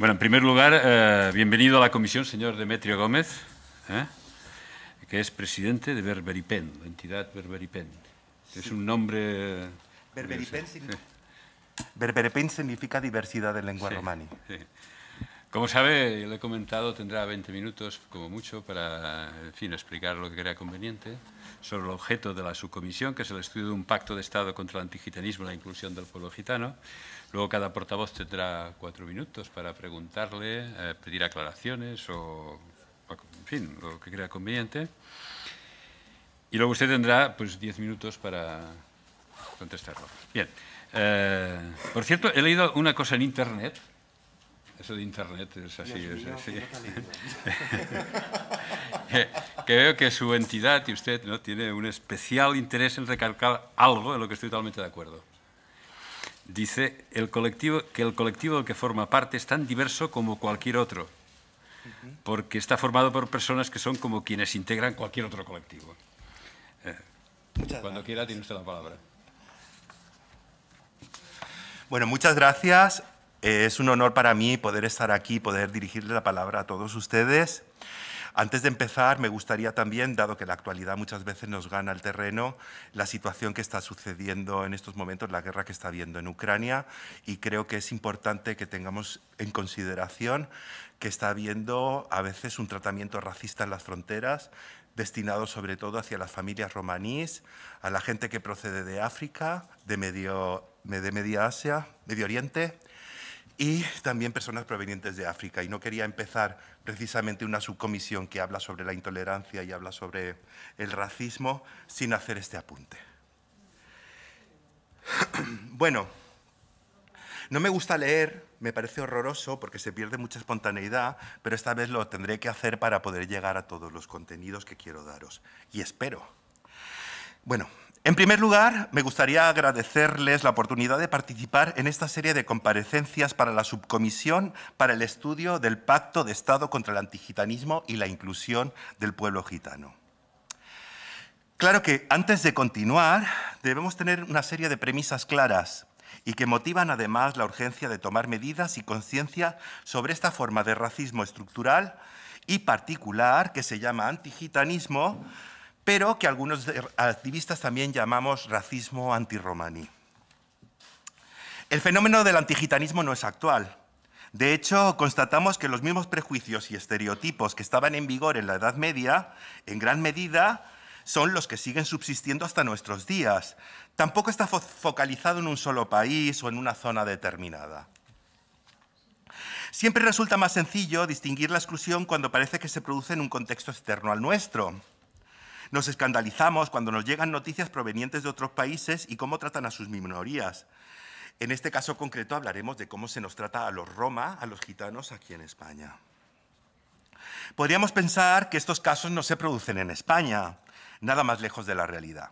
Bueno, en primer lugar, eh, bienvenido a la comisión, señor Demetrio Gómez, ¿eh? que es presidente de Berberipen, la entidad Berberipen. Es un nombre... Berberipen, significa, diversidad de lengua romana. Como sabe, le he comentado, tendrá 20 minutos como mucho para en fin, explicar lo que crea conveniente sobre el objeto de la subcomisión, que es el estudio de un pacto de Estado contra el antigitanismo y la inclusión del pueblo gitano. Luego cada portavoz tendrá cuatro minutos para preguntarle, eh, pedir aclaraciones o, en fin, lo que crea conveniente. Y luego usted tendrá pues 10 minutos para contestarlo. Bien. Eh, por cierto, he leído una cosa en Internet eso de Internet es así, es así. que, veo que su entidad y usted ¿no? tiene un especial interés en recalcar algo en lo que estoy totalmente de acuerdo. Dice el colectivo, que el colectivo del que forma parte es tan diverso como cualquier otro, porque está formado por personas que son como quienes integran cualquier otro colectivo. Eh, cuando quiera tiene usted la palabra. Bueno, muchas gracias es un honor para mí poder estar aquí, poder dirigirle la palabra a todos ustedes. Antes de empezar, me gustaría también, dado que la actualidad muchas veces nos gana el terreno, la situación que está sucediendo en estos momentos, la guerra que está habiendo en Ucrania, y creo que es importante que tengamos en consideración que está habiendo a veces un tratamiento racista en las fronteras, destinado sobre todo hacia las familias romaníes, a la gente que procede de África, de Medio, de Media Asia, Medio Oriente, y también personas provenientes de África. Y no quería empezar precisamente una subcomisión que habla sobre la intolerancia y habla sobre el racismo sin hacer este apunte. Bueno, no me gusta leer, me parece horroroso porque se pierde mucha espontaneidad, pero esta vez lo tendré que hacer para poder llegar a todos los contenidos que quiero daros. Y espero. Bueno, en primer lugar, me gustaría agradecerles la oportunidad de participar en esta serie de comparecencias para la Subcomisión para el Estudio del Pacto de Estado contra el Antigitanismo y la Inclusión del Pueblo Gitano. Claro que antes de continuar debemos tener una serie de premisas claras y que motivan además la urgencia de tomar medidas y conciencia sobre esta forma de racismo estructural y particular que se llama antigitanismo, pero que algunos activistas también llamamos racismo antirromaní. El fenómeno del antigitanismo no es actual. De hecho, constatamos que los mismos prejuicios y estereotipos que estaban en vigor en la Edad Media, en gran medida, son los que siguen subsistiendo hasta nuestros días. Tampoco está focalizado en un solo país o en una zona determinada. Siempre resulta más sencillo distinguir la exclusión cuando parece que se produce en un contexto externo al nuestro. Nos escandalizamos cuando nos llegan noticias provenientes de otros países y cómo tratan a sus minorías. En este caso concreto hablaremos de cómo se nos trata a los roma, a los gitanos aquí en España. Podríamos pensar que estos casos no se producen en España, nada más lejos de la realidad.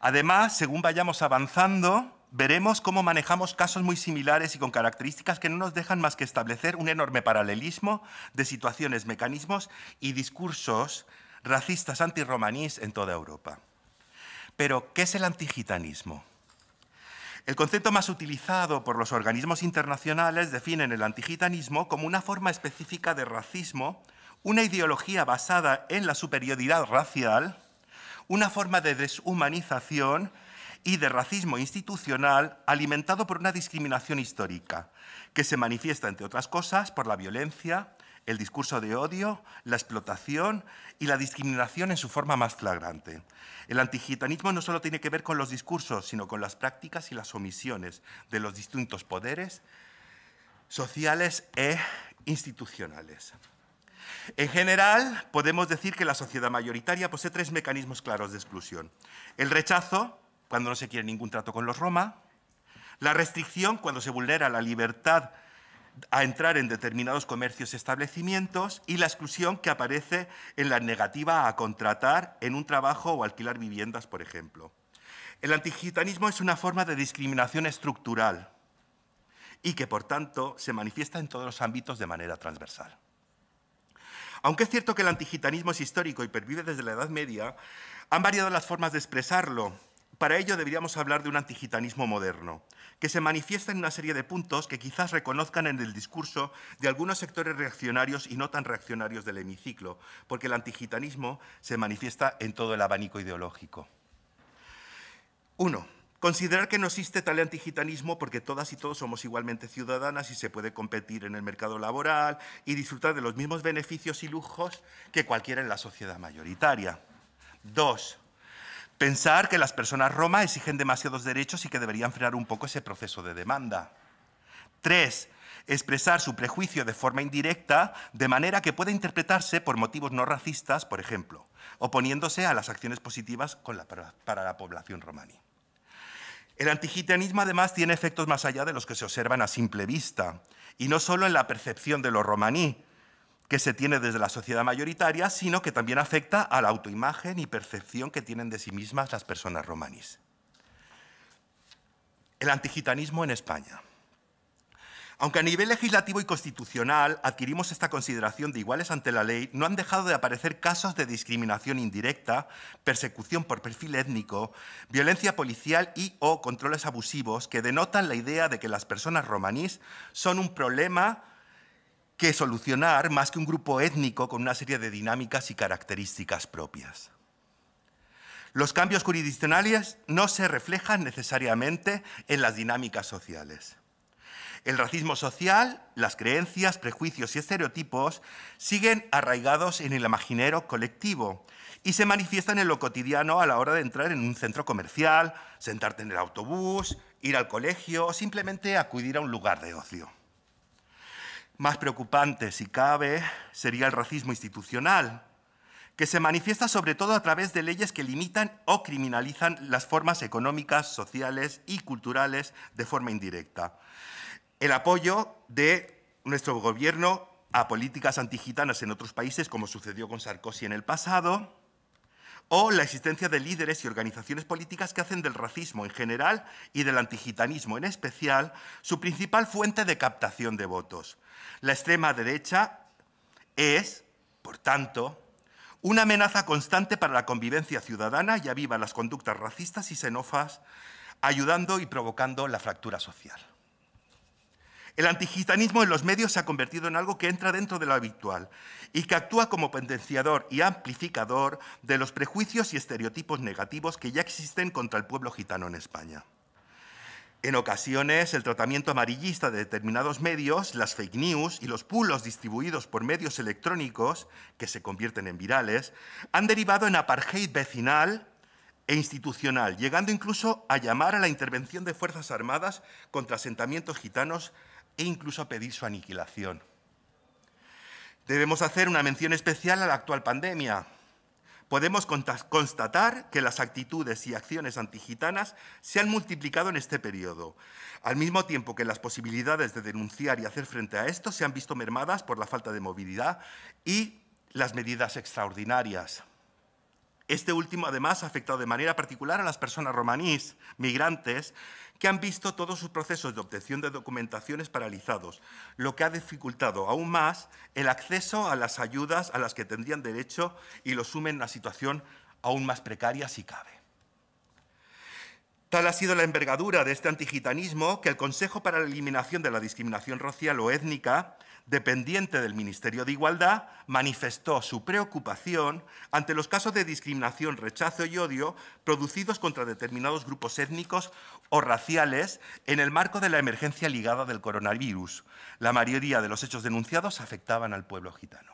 Además, según vayamos avanzando, veremos cómo manejamos casos muy similares y con características que no nos dejan más que establecer un enorme paralelismo de situaciones, mecanismos y discursos racistas antirromaníes en toda Europa. Pero, ¿qué es el antigitanismo? El concepto más utilizado por los organismos internacionales definen el antigitanismo como una forma específica de racismo, una ideología basada en la superioridad racial, una forma de deshumanización y de racismo institucional alimentado por una discriminación histórica, que se manifiesta, entre otras cosas, por la violencia, el discurso de odio, la explotación y la discriminación en su forma más flagrante. El antigitanismo no solo tiene que ver con los discursos, sino con las prácticas y las omisiones de los distintos poderes sociales e institucionales. En general, podemos decir que la sociedad mayoritaria posee tres mecanismos claros de exclusión. El rechazo, cuando no se quiere ningún trato con los Roma, la restricción, cuando se vulnera la libertad a entrar en determinados comercios y establecimientos y la exclusión que aparece en la negativa a contratar en un trabajo o alquilar viviendas, por ejemplo. El antigitanismo es una forma de discriminación estructural y que, por tanto, se manifiesta en todos los ámbitos de manera transversal. Aunque es cierto que el antigitanismo es histórico y pervive desde la Edad Media, han variado las formas de expresarlo para ello deberíamos hablar de un antigitanismo moderno, que se manifiesta en una serie de puntos que quizás reconozcan en el discurso de algunos sectores reaccionarios y no tan reaccionarios del hemiciclo, porque el antigitanismo se manifiesta en todo el abanico ideológico. Uno, Considerar que no existe tal antigitanismo porque todas y todos somos igualmente ciudadanas y se puede competir en el mercado laboral y disfrutar de los mismos beneficios y lujos que cualquiera en la sociedad mayoritaria. Dos, pensar que las personas roma exigen demasiados derechos y que deberían frenar un poco ese proceso de demanda. Tres, expresar su prejuicio de forma indirecta de manera que pueda interpretarse por motivos no racistas, por ejemplo, oponiéndose a las acciones positivas para la población romaní. El antigitanismo además tiene efectos más allá de los que se observan a simple vista, y no solo en la percepción de los romaní, que se tiene desde la sociedad mayoritaria, sino que también afecta a la autoimagen y percepción que tienen de sí mismas las personas romanís. El antigitanismo en España. Aunque a nivel legislativo y constitucional adquirimos esta consideración de iguales ante la ley, no han dejado de aparecer casos de discriminación indirecta, persecución por perfil étnico, violencia policial y o controles abusivos que denotan la idea de que las personas romanís son un problema que solucionar más que un grupo étnico con una serie de dinámicas y características propias. Los cambios jurisdiccionales no se reflejan necesariamente en las dinámicas sociales. El racismo social, las creencias, prejuicios y estereotipos siguen arraigados en el imaginero colectivo y se manifiestan en lo cotidiano a la hora de entrar en un centro comercial, sentarte en el autobús, ir al colegio o simplemente acudir a un lugar de ocio. Más preocupante, si cabe, sería el racismo institucional, que se manifiesta sobre todo a través de leyes que limitan o criminalizan las formas económicas, sociales y culturales de forma indirecta. El apoyo de nuestro gobierno a políticas antigitanas en otros países, como sucedió con Sarkozy en el pasado, o la existencia de líderes y organizaciones políticas que hacen del racismo en general y del antigitanismo en especial su principal fuente de captación de votos. La extrema derecha es, por tanto, una amenaza constante para la convivencia ciudadana y aviva las conductas racistas y xenófas, ayudando y provocando la fractura social. El antigitanismo en los medios se ha convertido en algo que entra dentro de lo habitual y que actúa como potenciador y amplificador de los prejuicios y estereotipos negativos que ya existen contra el pueblo gitano en España. En ocasiones, el tratamiento amarillista de determinados medios, las fake news y los pulos distribuidos por medios electrónicos, que se convierten en virales, han derivado en apartheid vecinal e institucional, llegando incluso a llamar a la intervención de Fuerzas Armadas contra asentamientos gitanos e incluso a pedir su aniquilación. Debemos hacer una mención especial a la actual pandemia, podemos constatar que las actitudes y acciones antigitanas se han multiplicado en este periodo, al mismo tiempo que las posibilidades de denunciar y hacer frente a esto se han visto mermadas por la falta de movilidad y las medidas extraordinarias. Este último, además, ha afectado de manera particular a las personas romaníes, migrantes, que han visto todos sus procesos de obtención de documentaciones paralizados, lo que ha dificultado aún más el acceso a las ayudas a las que tendrían derecho y lo sumen a una situación aún más precaria si cabe. Tal ha sido la envergadura de este antigitanismo que el Consejo para la Eliminación de la Discriminación Racial o Étnica dependiente del Ministerio de Igualdad, manifestó su preocupación ante los casos de discriminación, rechazo y odio producidos contra determinados grupos étnicos o raciales en el marco de la emergencia ligada del coronavirus. La mayoría de los hechos denunciados afectaban al pueblo gitano.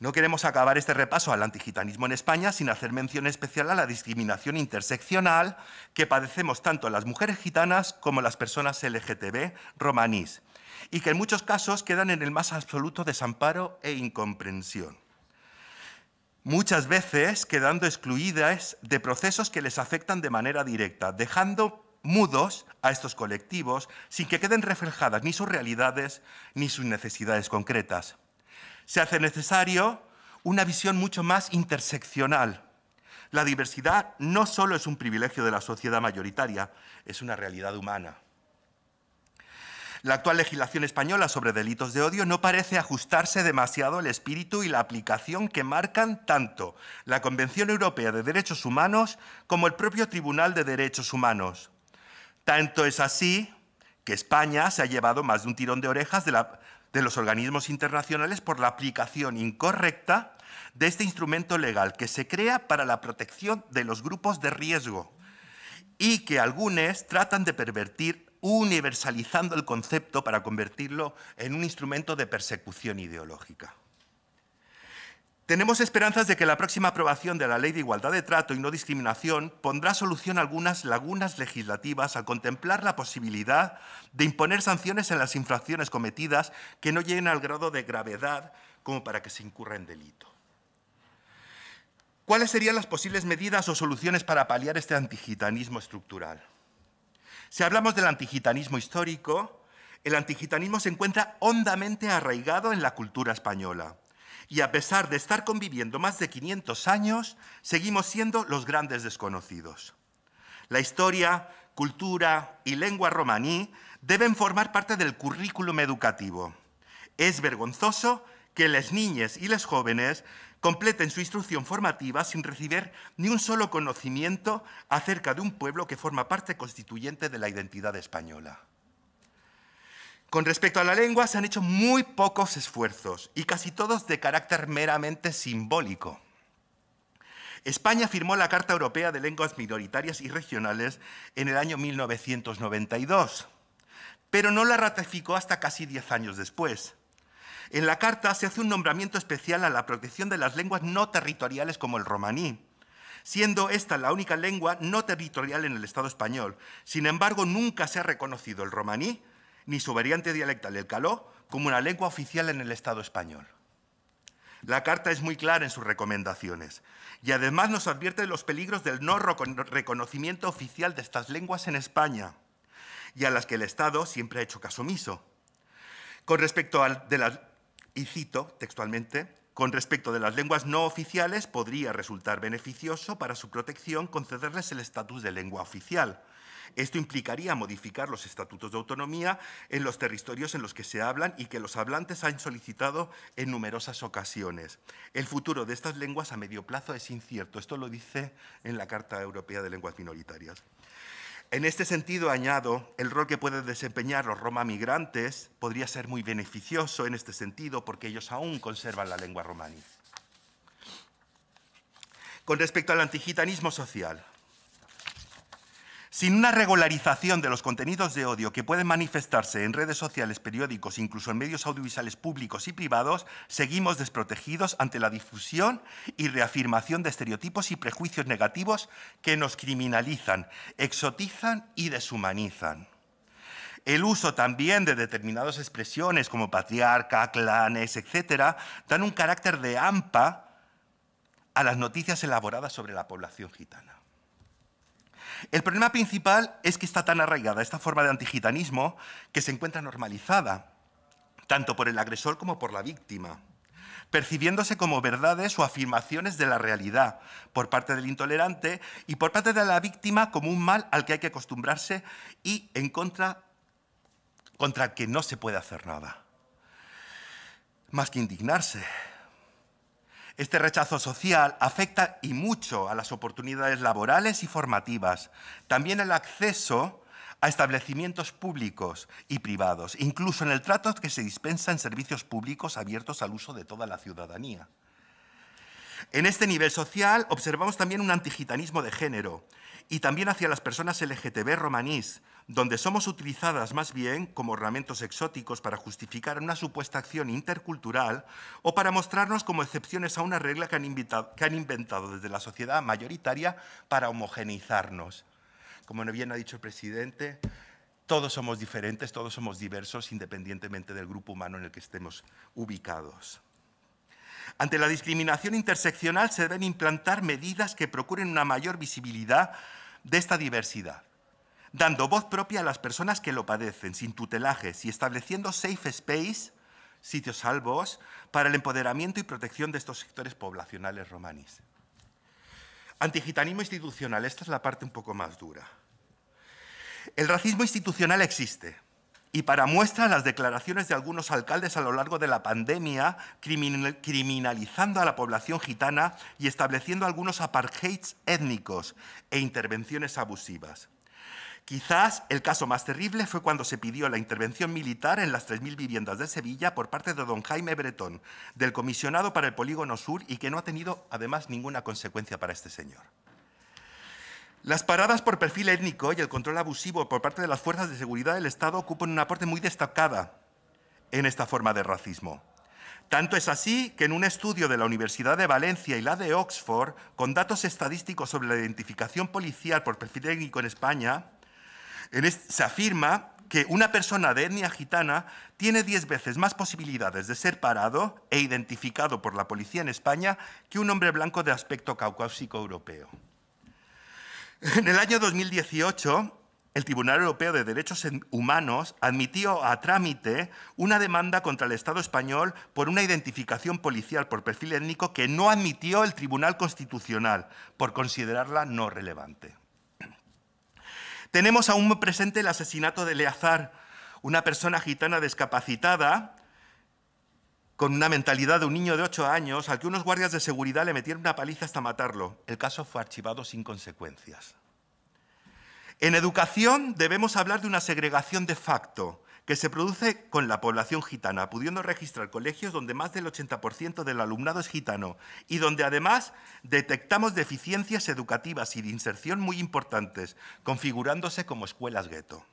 No queremos acabar este repaso al antigitanismo en España sin hacer mención especial a la discriminación interseccional que padecemos tanto las mujeres gitanas como las personas LGTB romanís, y que en muchos casos quedan en el más absoluto desamparo e incomprensión. Muchas veces quedando excluidas de procesos que les afectan de manera directa, dejando mudos a estos colectivos sin que queden reflejadas ni sus realidades ni sus necesidades concretas. Se hace necesario una visión mucho más interseccional. La diversidad no solo es un privilegio de la sociedad mayoritaria, es una realidad humana. La actual legislación española sobre delitos de odio no parece ajustarse demasiado al espíritu y la aplicación que marcan tanto la Convención Europea de Derechos Humanos como el propio Tribunal de Derechos Humanos. Tanto es así que España se ha llevado más de un tirón de orejas de, de los organismos internacionales por la aplicación incorrecta de este instrumento legal que se crea para la protección de los grupos de riesgo y que algunos tratan de pervertir universalizando el concepto para convertirlo en un instrumento de persecución ideológica. Tenemos esperanzas de que la próxima aprobación de la Ley de Igualdad de Trato y No Discriminación pondrá solución a algunas lagunas legislativas al contemplar la posibilidad de imponer sanciones en las infracciones cometidas que no lleguen al grado de gravedad como para que se incurra en delito. ¿Cuáles serían las posibles medidas o soluciones para paliar este antigitanismo estructural? Si hablamos del antigitanismo histórico, el antigitanismo se encuentra hondamente arraigado en la cultura española. Y a pesar de estar conviviendo más de 500 años, seguimos siendo los grandes desconocidos. La historia, cultura y lengua romaní deben formar parte del currículum educativo. Es vergonzoso que las niñas y los jóvenes completen su instrucción formativa sin recibir ni un solo conocimiento acerca de un pueblo que forma parte constituyente de la identidad española. Con respecto a la lengua, se han hecho muy pocos esfuerzos y casi todos de carácter meramente simbólico. España firmó la Carta Europea de Lenguas Minoritarias y Regionales en el año 1992, pero no la ratificó hasta casi 10 años después. En la carta se hace un nombramiento especial a la protección de las lenguas no territoriales como el romaní, siendo esta la única lengua no territorial en el Estado español. Sin embargo, nunca se ha reconocido el romaní ni su variante dialectal, el caló, como una lengua oficial en el Estado español. La carta es muy clara en sus recomendaciones y además nos advierte de los peligros del no reconocimiento oficial de estas lenguas en España y a las que el Estado siempre ha hecho caso omiso. Con respecto a, de las y cito textualmente, con respecto de las lenguas no oficiales podría resultar beneficioso para su protección concederles el estatus de lengua oficial. Esto implicaría modificar los estatutos de autonomía en los territorios en los que se hablan y que los hablantes han solicitado en numerosas ocasiones. El futuro de estas lenguas a medio plazo es incierto. Esto lo dice en la Carta Europea de Lenguas Minoritarias. En este sentido, añado, el rol que pueden desempeñar los roma migrantes podría ser muy beneficioso en este sentido porque ellos aún conservan la lengua romaní. Con respecto al antigitanismo social, sin una regularización de los contenidos de odio que pueden manifestarse en redes sociales, periódicos, incluso en medios audiovisuales públicos y privados, seguimos desprotegidos ante la difusión y reafirmación de estereotipos y prejuicios negativos que nos criminalizan, exotizan y deshumanizan. El uso también de determinadas expresiones como patriarca, clanes, etcétera, dan un carácter de AMPA a las noticias elaboradas sobre la población gitana. El problema principal es que está tan arraigada esta forma de antigitanismo que se encuentra normalizada, tanto por el agresor como por la víctima, percibiéndose como verdades o afirmaciones de la realidad por parte del intolerante y por parte de la víctima como un mal al que hay que acostumbrarse y en contra contra que no se puede hacer nada. Más que indignarse, este rechazo social afecta y mucho a las oportunidades laborales y formativas, también el acceso a establecimientos públicos y privados, incluso en el trato que se dispensa en servicios públicos abiertos al uso de toda la ciudadanía. En este nivel social observamos también un antigitanismo de género y también hacia las personas LGTB romanís, donde somos utilizadas más bien como ornamentos exóticos para justificar una supuesta acción intercultural o para mostrarnos como excepciones a una regla que han, inventado desde la sociedad mayoritaria para homogeneizarnos. Como bien ha dicho el presidente, todos somos diferentes, todos somos diversos, independientemente del grupo humano en el que estemos ubicados. Ante la discriminación interseccional se deben implantar medidas que procuren una mayor visibilidad de esta diversidad dando voz propia a las personas que lo padecen, sin tutelajes y estableciendo safe space, sitios salvos, para el empoderamiento y protección de estos sectores poblacionales romanis. Antigitanismo institucional, esta es la parte un poco más dura. El racismo institucional existe, y para muestra, las declaraciones de algunos alcaldes a lo largo de la pandemia criminalizando a la población gitana y estableciendo algunos apartheids étnicos e intervenciones abusivas. Quizás el caso más terrible fue cuando se pidió la intervención militar en las 3.000 viviendas de Sevilla por parte de don Jaime Bretón, del comisionado para el Polígono Sur, y que no ha tenido, además, ninguna consecuencia para este señor. Las paradas por perfil étnico y el control abusivo por parte de las fuerzas de seguridad del Estado ocupan una parte muy destacada en esta forma de racismo. Tanto es así que en un estudio de la Universidad de Valencia y la de Oxford, con datos estadísticos sobre la identificación policial por perfil étnico en España, se afirma que una persona de etnia gitana tiene diez veces más posibilidades de ser parado e identificado por la policía en España que un hombre blanco de aspecto caucásico europeo. En el año 2018, el Tribunal Europeo de Derechos Humanos admitió a trámite una demanda contra el Estado español por una identificación policial por perfil étnico que no admitió el Tribunal Constitucional por considerarla no relevante. Tenemos aún presente el asesinato de Leazar, una persona gitana discapacitada con una mentalidad de un niño de 8 años al que unos guardias de seguridad le metieron una paliza hasta matarlo. El caso fue archivado sin consecuencias. En educación debemos hablar de una segregación de facto, que se produce con la población gitana, pudiendo registrar colegios donde más del 80% del alumnado es gitano y donde además detectamos deficiencias educativas y de inserción muy importantes, configurándose como escuelas gueto.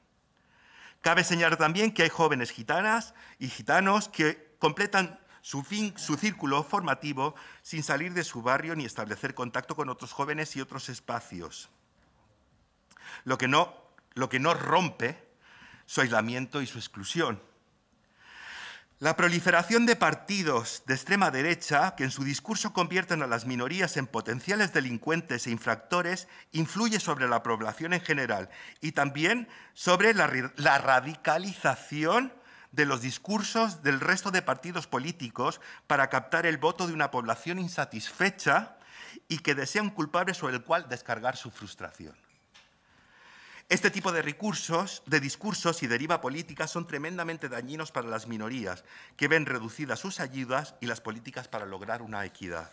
Cabe señalar también que hay jóvenes gitanas y gitanos que completan su, su círculo formativo sin salir de su barrio ni establecer contacto con otros jóvenes y otros espacios. Lo que no, lo que no rompe su aislamiento y su exclusión. La proliferación de partidos de extrema derecha, que en su discurso convierten a las minorías en potenciales delincuentes e infractores, influye sobre la población en general y también sobre la, radicalización de los discursos del resto de partidos políticos para captar el voto de una población insatisfecha y que desea un culpable sobre el cual descargar su frustración. Este tipo de recursos, de discursos y deriva política son tremendamente dañinos para las minorías, que ven reducidas sus ayudas y las políticas para lograr una equidad.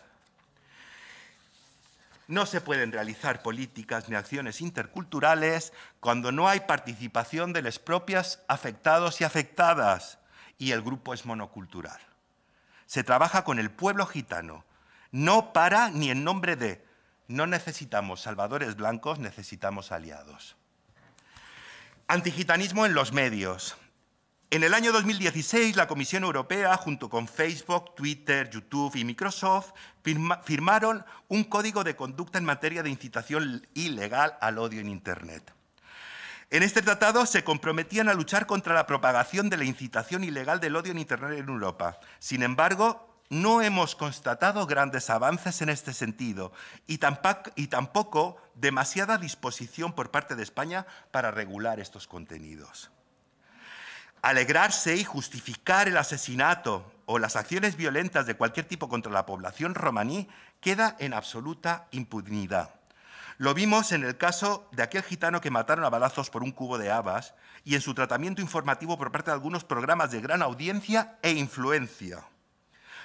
No se pueden realizar políticas ni acciones interculturales cuando no hay participación de las propias afectados y afectadas y el grupo es monocultural. Se trabaja con el pueblo gitano, no para ni en nombre de. No necesitamos salvadores blancos, necesitamos aliados. Antigitanismo en los medios. En el año 2016, la Comisión Europea, junto con Facebook, Twitter, YouTube y Microsoft, firmaron un código de conducta en materia de incitación ilegal al odio en Internet. En este tratado se comprometían a luchar contra la propagación de la incitación ilegal del odio en Internet en Europa. Sin embargo, no hemos constatado grandes avances en este sentido y tampoco, demasiada disposición por parte de España para regular estos contenidos. Alegrarse y justificar el asesinato o las acciones violentas de cualquier tipo contra la población romaní queda en absoluta impunidad. Lo vimos en el caso de aquel gitano que mataron a balazos por un cubo de habas y en su tratamiento informativo por parte de algunos programas de gran audiencia e influencia.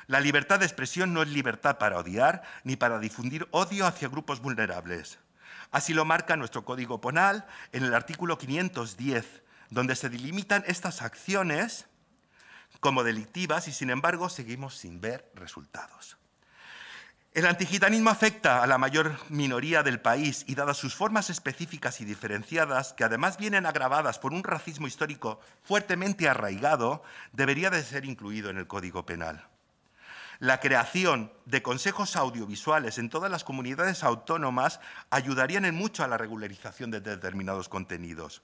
La libertad de expresión no es libertad para odiar ni para difundir odio hacia grupos vulnerables. Así lo marca nuestro Código Penal en el artículo 510, donde se delimitan estas acciones como delictivas y sin embargo seguimos sin ver resultados. El antigitanismo afecta a la mayor minoría del país y dadas sus formas específicas y diferenciadas, que además vienen agravadas por un racismo histórico fuertemente arraigado, debería de ser incluido en el Código Penal. La creación de consejos audiovisuales en todas las comunidades autónomas ayudarían en mucho a la regularización de determinados contenidos.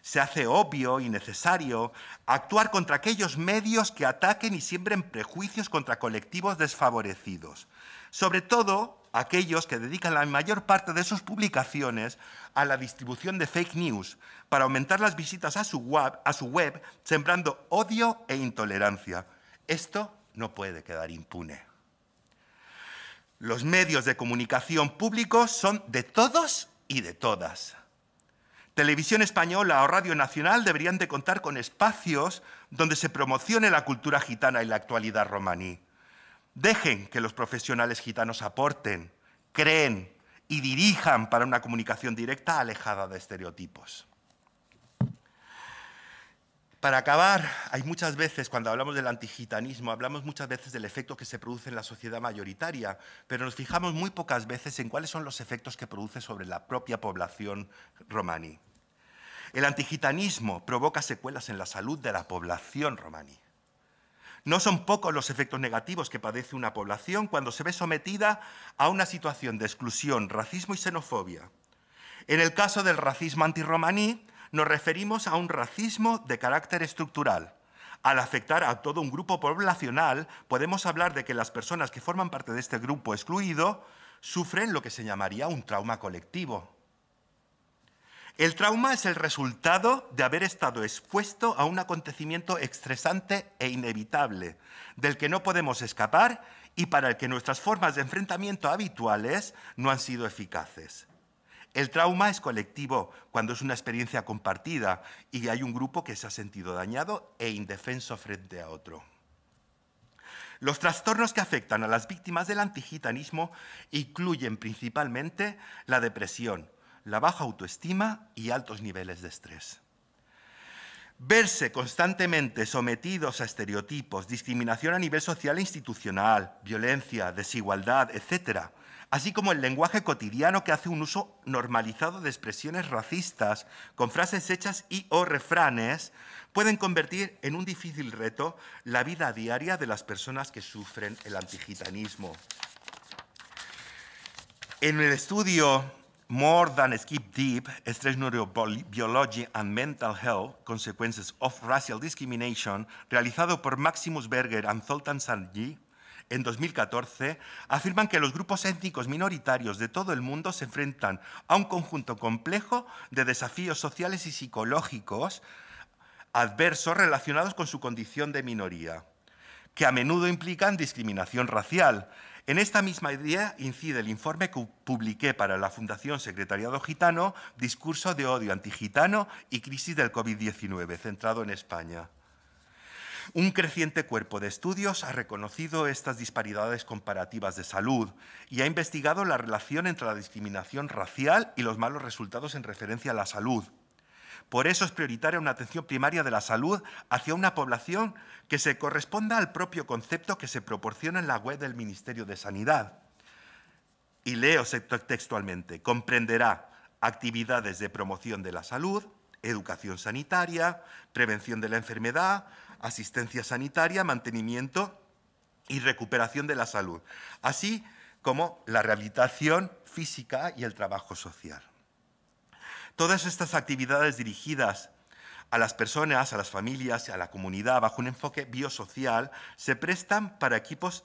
Se hace obvio y necesario actuar contra aquellos medios que ataquen y siembren prejuicios contra colectivos desfavorecidos, sobre todo aquellos que dedican la mayor parte de sus publicaciones a la distribución de fake news para aumentar las visitas a su web, sembrando odio e intolerancia. Esto no puede quedar impune. Los medios de comunicación públicos son de todos y de todas. Televisión Española o Radio Nacional deberían de contar con espacios donde se promocione la cultura gitana y la actualidad romaní. Dejen que los profesionales gitanos aporten, creen y dirijan para una comunicación directa alejada de estereotipos. Para acabar, hay muchas veces, cuando hablamos del antigitanismo, hablamos muchas veces del efecto que se produce en la sociedad mayoritaria, pero nos fijamos muy pocas veces en cuáles son los efectos que produce sobre la propia población romaní. El antigitanismo provoca secuelas en la salud de la población romaní. No son pocos los efectos negativos que padece una población cuando se ve sometida a una situación de exclusión, racismo y xenofobia. En el caso del racismo antirromaní, nos referimos a un racismo de carácter estructural. Al afectar a todo un grupo poblacional, podemos hablar de que las personas que forman parte de este grupo excluido sufren lo que se llamaría un trauma colectivo. El trauma es el resultado de haber estado expuesto a un acontecimiento estresante e inevitable, del que no podemos escapar y para el que nuestras formas de enfrentamiento habituales no han sido eficaces. El trauma es colectivo cuando es una experiencia compartida y hay un grupo que se ha sentido dañado e indefenso frente a otro. Los trastornos que afectan a las víctimas del antigitanismo incluyen principalmente la depresión, la baja autoestima y altos niveles de estrés. Verse constantemente sometidos a estereotipos, discriminación a nivel social e institucional, violencia, desigualdad, etc., así como el lenguaje cotidiano que hace un uso normalizado de expresiones racistas con frases hechas y o refranes, pueden convertir en un difícil reto la vida diaria de las personas que sufren el antigitanismo. En el estudio More Than Skip Deep, Stress Neurobiology and Mental Health, Consequences of Racial Discrimination, realizado por Maximus Berger and Zoltan Sanji, en 2014, afirman que los grupos étnicos minoritarios de todo el mundo se enfrentan a un conjunto complejo de desafíos sociales y psicológicos adversos relacionados con su condición de minoría, que a menudo implican discriminación racial. En esta misma idea incide el informe que publiqué para la Fundación Secretariado Gitano, Discurso de Odio Antigitano y Crisis del COVID-19, centrado en España. Un creciente cuerpo de estudios ha reconocido estas disparidades comparativas de salud y ha investigado la relación entre la discriminación racial y los malos resultados en referencia a la salud. Por eso es prioritaria una atención primaria de la salud hacia una población que se corresponda al propio concepto que se proporciona en la web del Ministerio de Sanidad. Y leo textualmente, comprenderá actividades de promoción de la salud, educación sanitaria, prevención de la enfermedad, asistencia sanitaria, mantenimiento y recuperación de la salud, así como la rehabilitación física y el trabajo social. Todas estas actividades dirigidas a las personas, a las familias, a la comunidad, bajo un enfoque biosocial, se prestan para equipos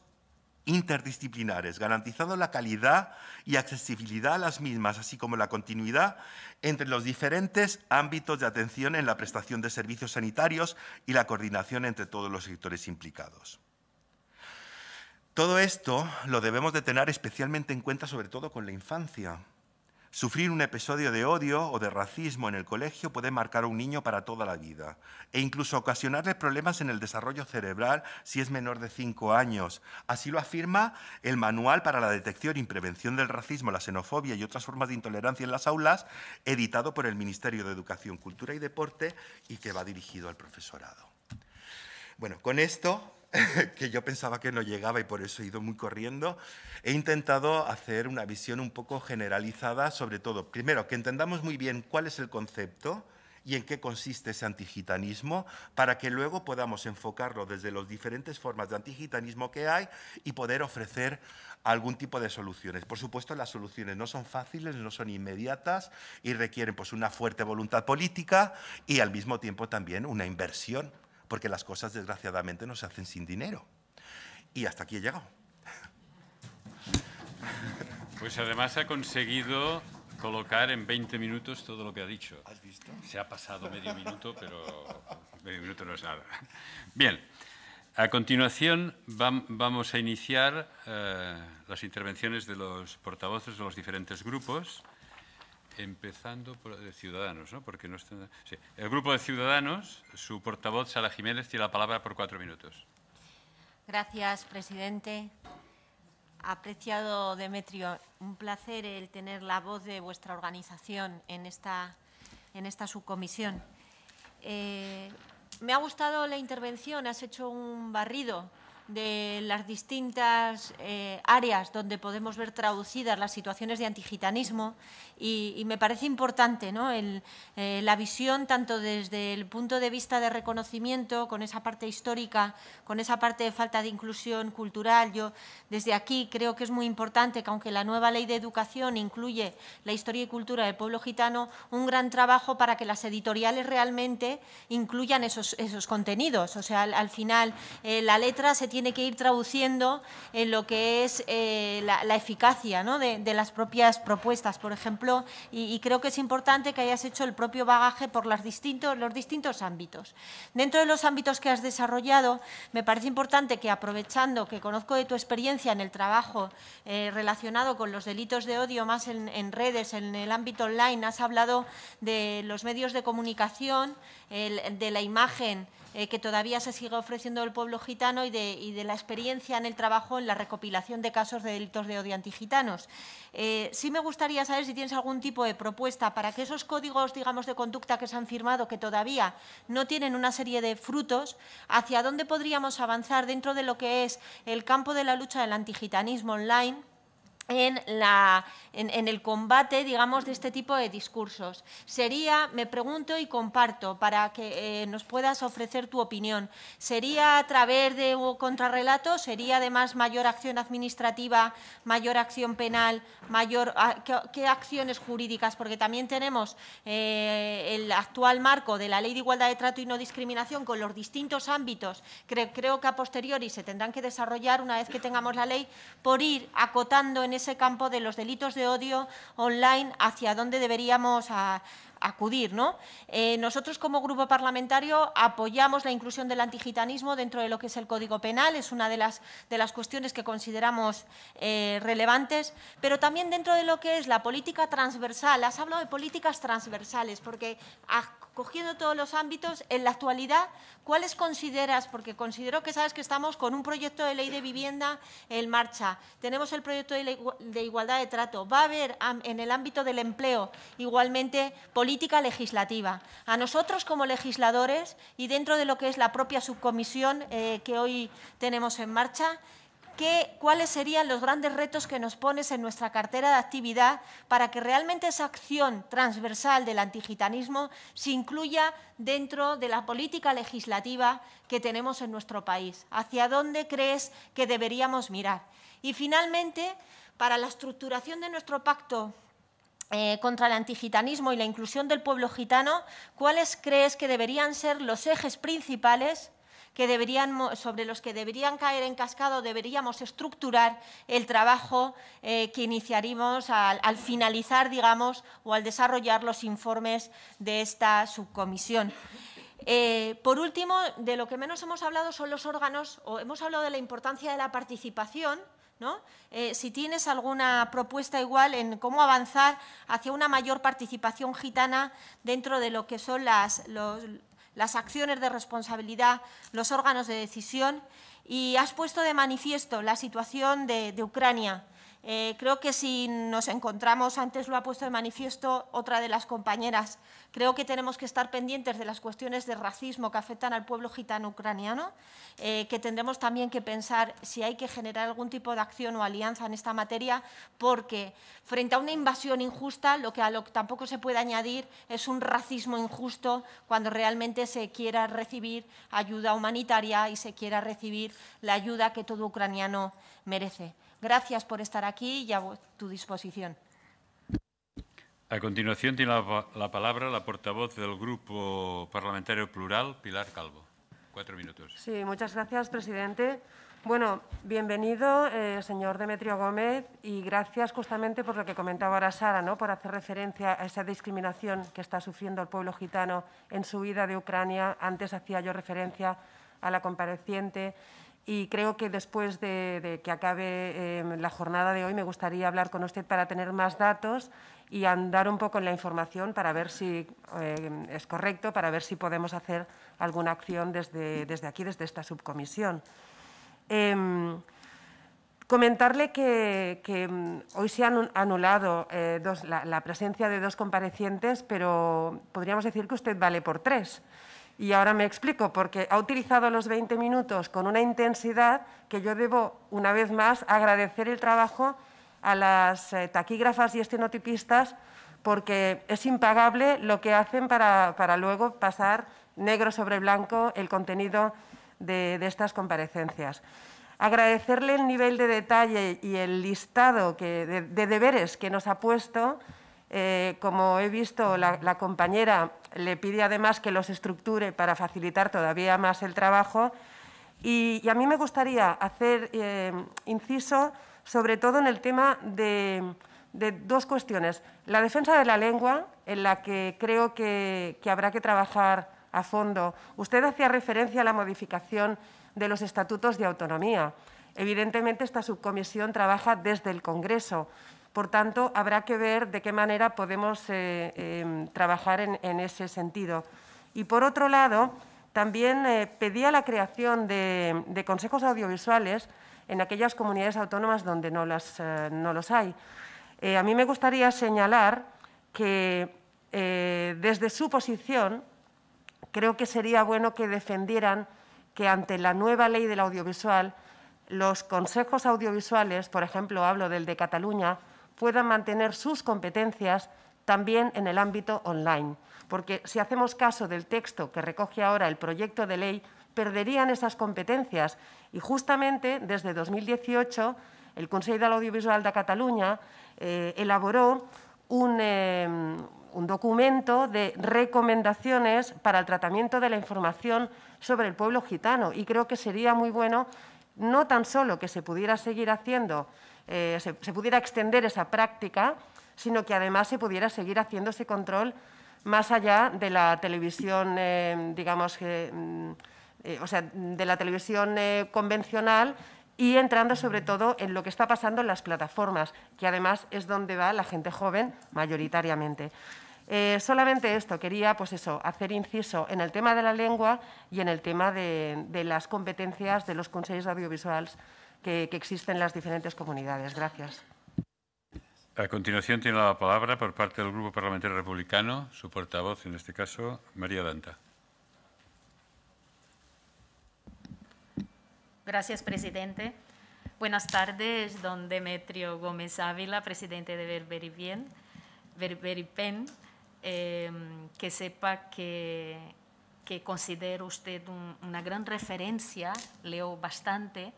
interdisciplinares, garantizando la calidad y accesibilidad a las mismas, así como la continuidad entre los diferentes ámbitos de atención en la prestación de servicios sanitarios y la coordinación entre todos los sectores implicados. Todo esto lo debemos de tener especialmente en cuenta, sobre todo con la infancia, Sufrir un episodio de odio o de racismo en el colegio puede marcar a un niño para toda la vida e incluso ocasionarle problemas en el desarrollo cerebral si es menor de 5 años. Así lo afirma el Manual para la Detección y Prevención del Racismo, la Xenofobia y otras formas de intolerancia en las aulas, editado por el Ministerio de Educación, Cultura y Deporte y que va dirigido al profesorado. Bueno, con esto que yo pensaba que no llegaba y por eso he ido muy corriendo, he intentado hacer una visión un poco generalizada sobre todo, primero, que entendamos muy bien cuál es el concepto y en qué consiste ese antigitanismo, para que luego podamos enfocarlo desde las diferentes formas de antigitanismo que hay y poder ofrecer algún tipo de soluciones. Por supuesto, las soluciones no son fáciles, no son inmediatas y requieren pues, una fuerte voluntad política y al mismo tiempo también una inversión porque las cosas desgraciadamente no se hacen sin dinero. Y hasta aquí he llegado. Pues además ha conseguido colocar en 20 minutos todo lo que ha dicho. Se ha pasado medio minuto, pero medio minuto no es nada. Bien, a continuación vamos a iniciar eh, las intervenciones de los portavoces de los diferentes grupos empezando por de Ciudadanos, ¿no? Porque no están, El grupo de Ciudadanos, su portavoz, Sara Jiménez, tiene la palabra por cuatro minutos. Gracias, presidente. Apreciado Demetrio, un placer el tener la voz de vuestra organización en esta, subcomisión. Eh, me ha gustado la intervención, has hecho un barrido de las distintas eh, áreas donde podemos ver traducidas las situaciones de antigitanismo y, y me parece importante ¿no? Eh, la visión tanto desde el punto de vista de reconocimiento, con esa parte histórica, con esa parte de falta de inclusión cultural. Yo desde aquí creo que es muy importante que aunque la nueva ley de educación incluye la historia y cultura del pueblo gitano, un gran trabajo para que las editoriales realmente incluyan esos, esos contenidos. O sea, al, final eh, la letra se tiene tiene que ir traduciendo en lo que es eh, la, eficacia de, las propias propuestas, por ejemplo, y, creo que es importante que hayas hecho el propio bagaje por los distintos ámbitos. Dentro de los ámbitos que has desarrollado, me parece importante que aprovechando que conozco de tu experiencia en el trabajo eh, relacionado con los delitos de odio más en, redes, en el ámbito online, has hablado de los medios de comunicación, de la imagen, eh, que todavía se sigue ofreciendo el pueblo gitano y de, la experiencia en el trabajo en la recopilación de casos de delitos de odio antigitanos. Eh, sí me gustaría saber si tienes algún tipo de propuesta para que esos códigos, digamos, de conducta que se han firmado, que todavía no tienen una serie de frutos, hacia dónde podríamos avanzar dentro de lo que es el campo de la lucha del antigitanismo online en, el combate, digamos, de este tipo de discursos. Sería, me pregunto y comparto para que eh, nos puedas ofrecer tu opinión, ¿sería a través de contrarrelato... ¿Sería además mayor acción administrativa, mayor acción penal, mayor ah, qué, acciones jurídicas? Porque también tenemos eh, el actual marco de la Ley de Igualdad de Trato y No Discriminación con los distintos ámbitos. que creo que a posteriori se tendrán que desarrollar una vez que tengamos la ley por ir acotando en ese campo de los delitos de odio online hacia dónde deberíamos a, acudir. ¿no? Eh, nosotros como grupo parlamentario apoyamos la inclusión del antigitanismo dentro de lo que es el Código Penal, es una de las, de las cuestiones que consideramos eh, relevantes, pero también dentro de lo que es la política transversal, has hablado de políticas transversales, porque cogiendo todos los ámbitos, en la actualidad, ¿cuáles consideras? Porque considero que sabes que estamos con un proyecto de ley de vivienda en marcha, tenemos el proyecto de, de igualdad de trato, va a haber en el ámbito del empleo igualmente políticas política legislativa. A nosotros como legisladores y dentro de lo que es la propia subcomisión eh, que hoy tenemos en marcha, ¿qué, ¿cuáles serían los grandes retos que nos pones en nuestra cartera de actividad para que realmente esa acción transversal del antigitanismo se incluya dentro de la política legislativa que tenemos en nuestro país? ¿Hacia dónde crees que deberíamos mirar? Y finalmente, para la estructuración de nuestro pacto eh, contra el antigitanismo y la inclusión del pueblo gitano, ¿cuáles crees que deberían ser los ejes principales que deberían, sobre los que deberían caer en cascado, deberíamos estructurar el trabajo eh, que iniciaremos al, finalizar, digamos, o al desarrollar los informes de esta subcomisión. Eh, por último, de lo que menos hemos hablado son los órganos, o hemos hablado de la importancia de la participación, ¿no? Eh, si tienes alguna propuesta igual en cómo avanzar hacia una mayor participación gitana dentro de lo que son las, las acciones de responsabilidad, los órganos de decisión. Y has puesto de manifiesto la situación de Ucrania. Eh, creo que si nos encontramos, antes lo ha puesto de manifiesto otra de las compañeras, creo que tenemos que estar pendientes de las cuestiones de racismo que afectan al pueblo gitano ucraniano, eh, que tendremos también que pensar si hay que generar algún tipo de acción o alianza en esta materia, porque frente a una invasión injusta, lo que a lo que tampoco se puede añadir es un racismo injusto cuando realmente se quiera recibir ayuda humanitaria y se quiera recibir la ayuda que todo ucraniano merece. Gracias por estar aquí y a tu disposición. A continuación tiene la, palabra la portavoz del Grupo Parlamentario Plural, Pilar Calvo. Cuatro minutos. Sí, muchas gracias, presidente. Bueno, bienvenido, eh, señor Demetrio Gómez, y gracias justamente por lo que comentaba ahora Sara, ¿no? por hacer referencia a esa discriminación que está sufriendo el pueblo gitano en su vida de Ucrania. Antes hacía yo referencia a la compareciente y creo que después de, que acabe em, la jornada de hoy me gustaría hablar con usted para tener más datos y andar un poco en la información para ver si em, es correcto, para ver si podemos hacer alguna acción desde, desde aquí, desde esta subcomisión. Em, comentarle que, hoy se han anulado eh, la presencia de dos comparecientes, pero podríamos decir que usted vale por tres. Y ahora me explico, porque ha utilizado los 20 minutos con una intensidad que yo debo, una vez más, agradecer el trabajo a las eh, taquígrafas y estenotipistas, porque es impagable lo que hacen para, luego pasar negro sobre blanco el contenido de, estas comparecencias. Agradecerle el nivel de detalle y el listado que, de, deberes que nos ha puesto. Eh, como he visto, la compañera le pide además que los estructure para facilitar todavía más el trabajo. Y, a mí me gustaría hacer eh, inciso sobre todo en el tema de, dos cuestiones. La defensa de la lengua, en la que creo que, que habrá que trabajar a fondo. Usted hacía referencia a la modificación de los estatutos de autonomía. Evidentemente, esta subcomisión trabaja desde el Congreso por tanto, habrá que ver de qué manera podemos eh, em, trabajar en, ese sentido. Y por otro lado, también eh, pedía la creación de, consejos audiovisuales en aquellas comunidades autónomas donde no eh, los hay. a mí me gustaría señalar que desde su posición creo que sería bueno que defendieran que ante la nueva ley del audiovisual los consejos audiovisuales, por ejemplo, hablo del de Cataluña, puedan mantener sus competencias también en el ámbito online, porque si hacemos caso del texto que recoge ahora el proyecto de ley, perderían esas competencias y justamente desde 2018 el Consejo de Audiovisual de Cataluña eh, elaboró eh, un documento de recomendaciones para el tratamiento de la información sobre el pueblo gitano y creo que sería muy bueno no tan solo que se pudiera seguir haciendo eh, se, pudiera extender esa práctica, sino que además se pudiera seguir haciendo ese control más allá de la televisión, eh, digamos, mm, eh, o sea, de la televisión convencional y entrando sobre todo en lo que está pasando en las plataformas, que además es donde va la gente joven mayoritariamente. solamente esto, quería pues eso, hacer inciso en el tema de la lengua y en el tema de, de las competencias de los consejos audiovisuales que, existen las diferentes comunidades. Gracias. A continuación tiene la palabra por parte del Grupo Parlamentario Republicano, su portavoz en este caso, María Danta. Gracias, presidente. Buenas tardes, don Demetrio Gómez Ávila, presidente de Berber Berberipen, eh, que sepa que, considero usted una gran referencia, leo bastante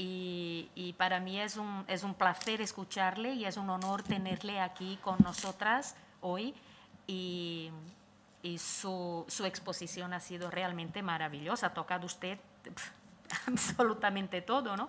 y, para mí es un, es un placer escucharle y es un honor tenerle aquí con nosotras hoy. Y, su, exposición ha sido realmente maravillosa. Ha tocado usted absolutamente todo, ¿no?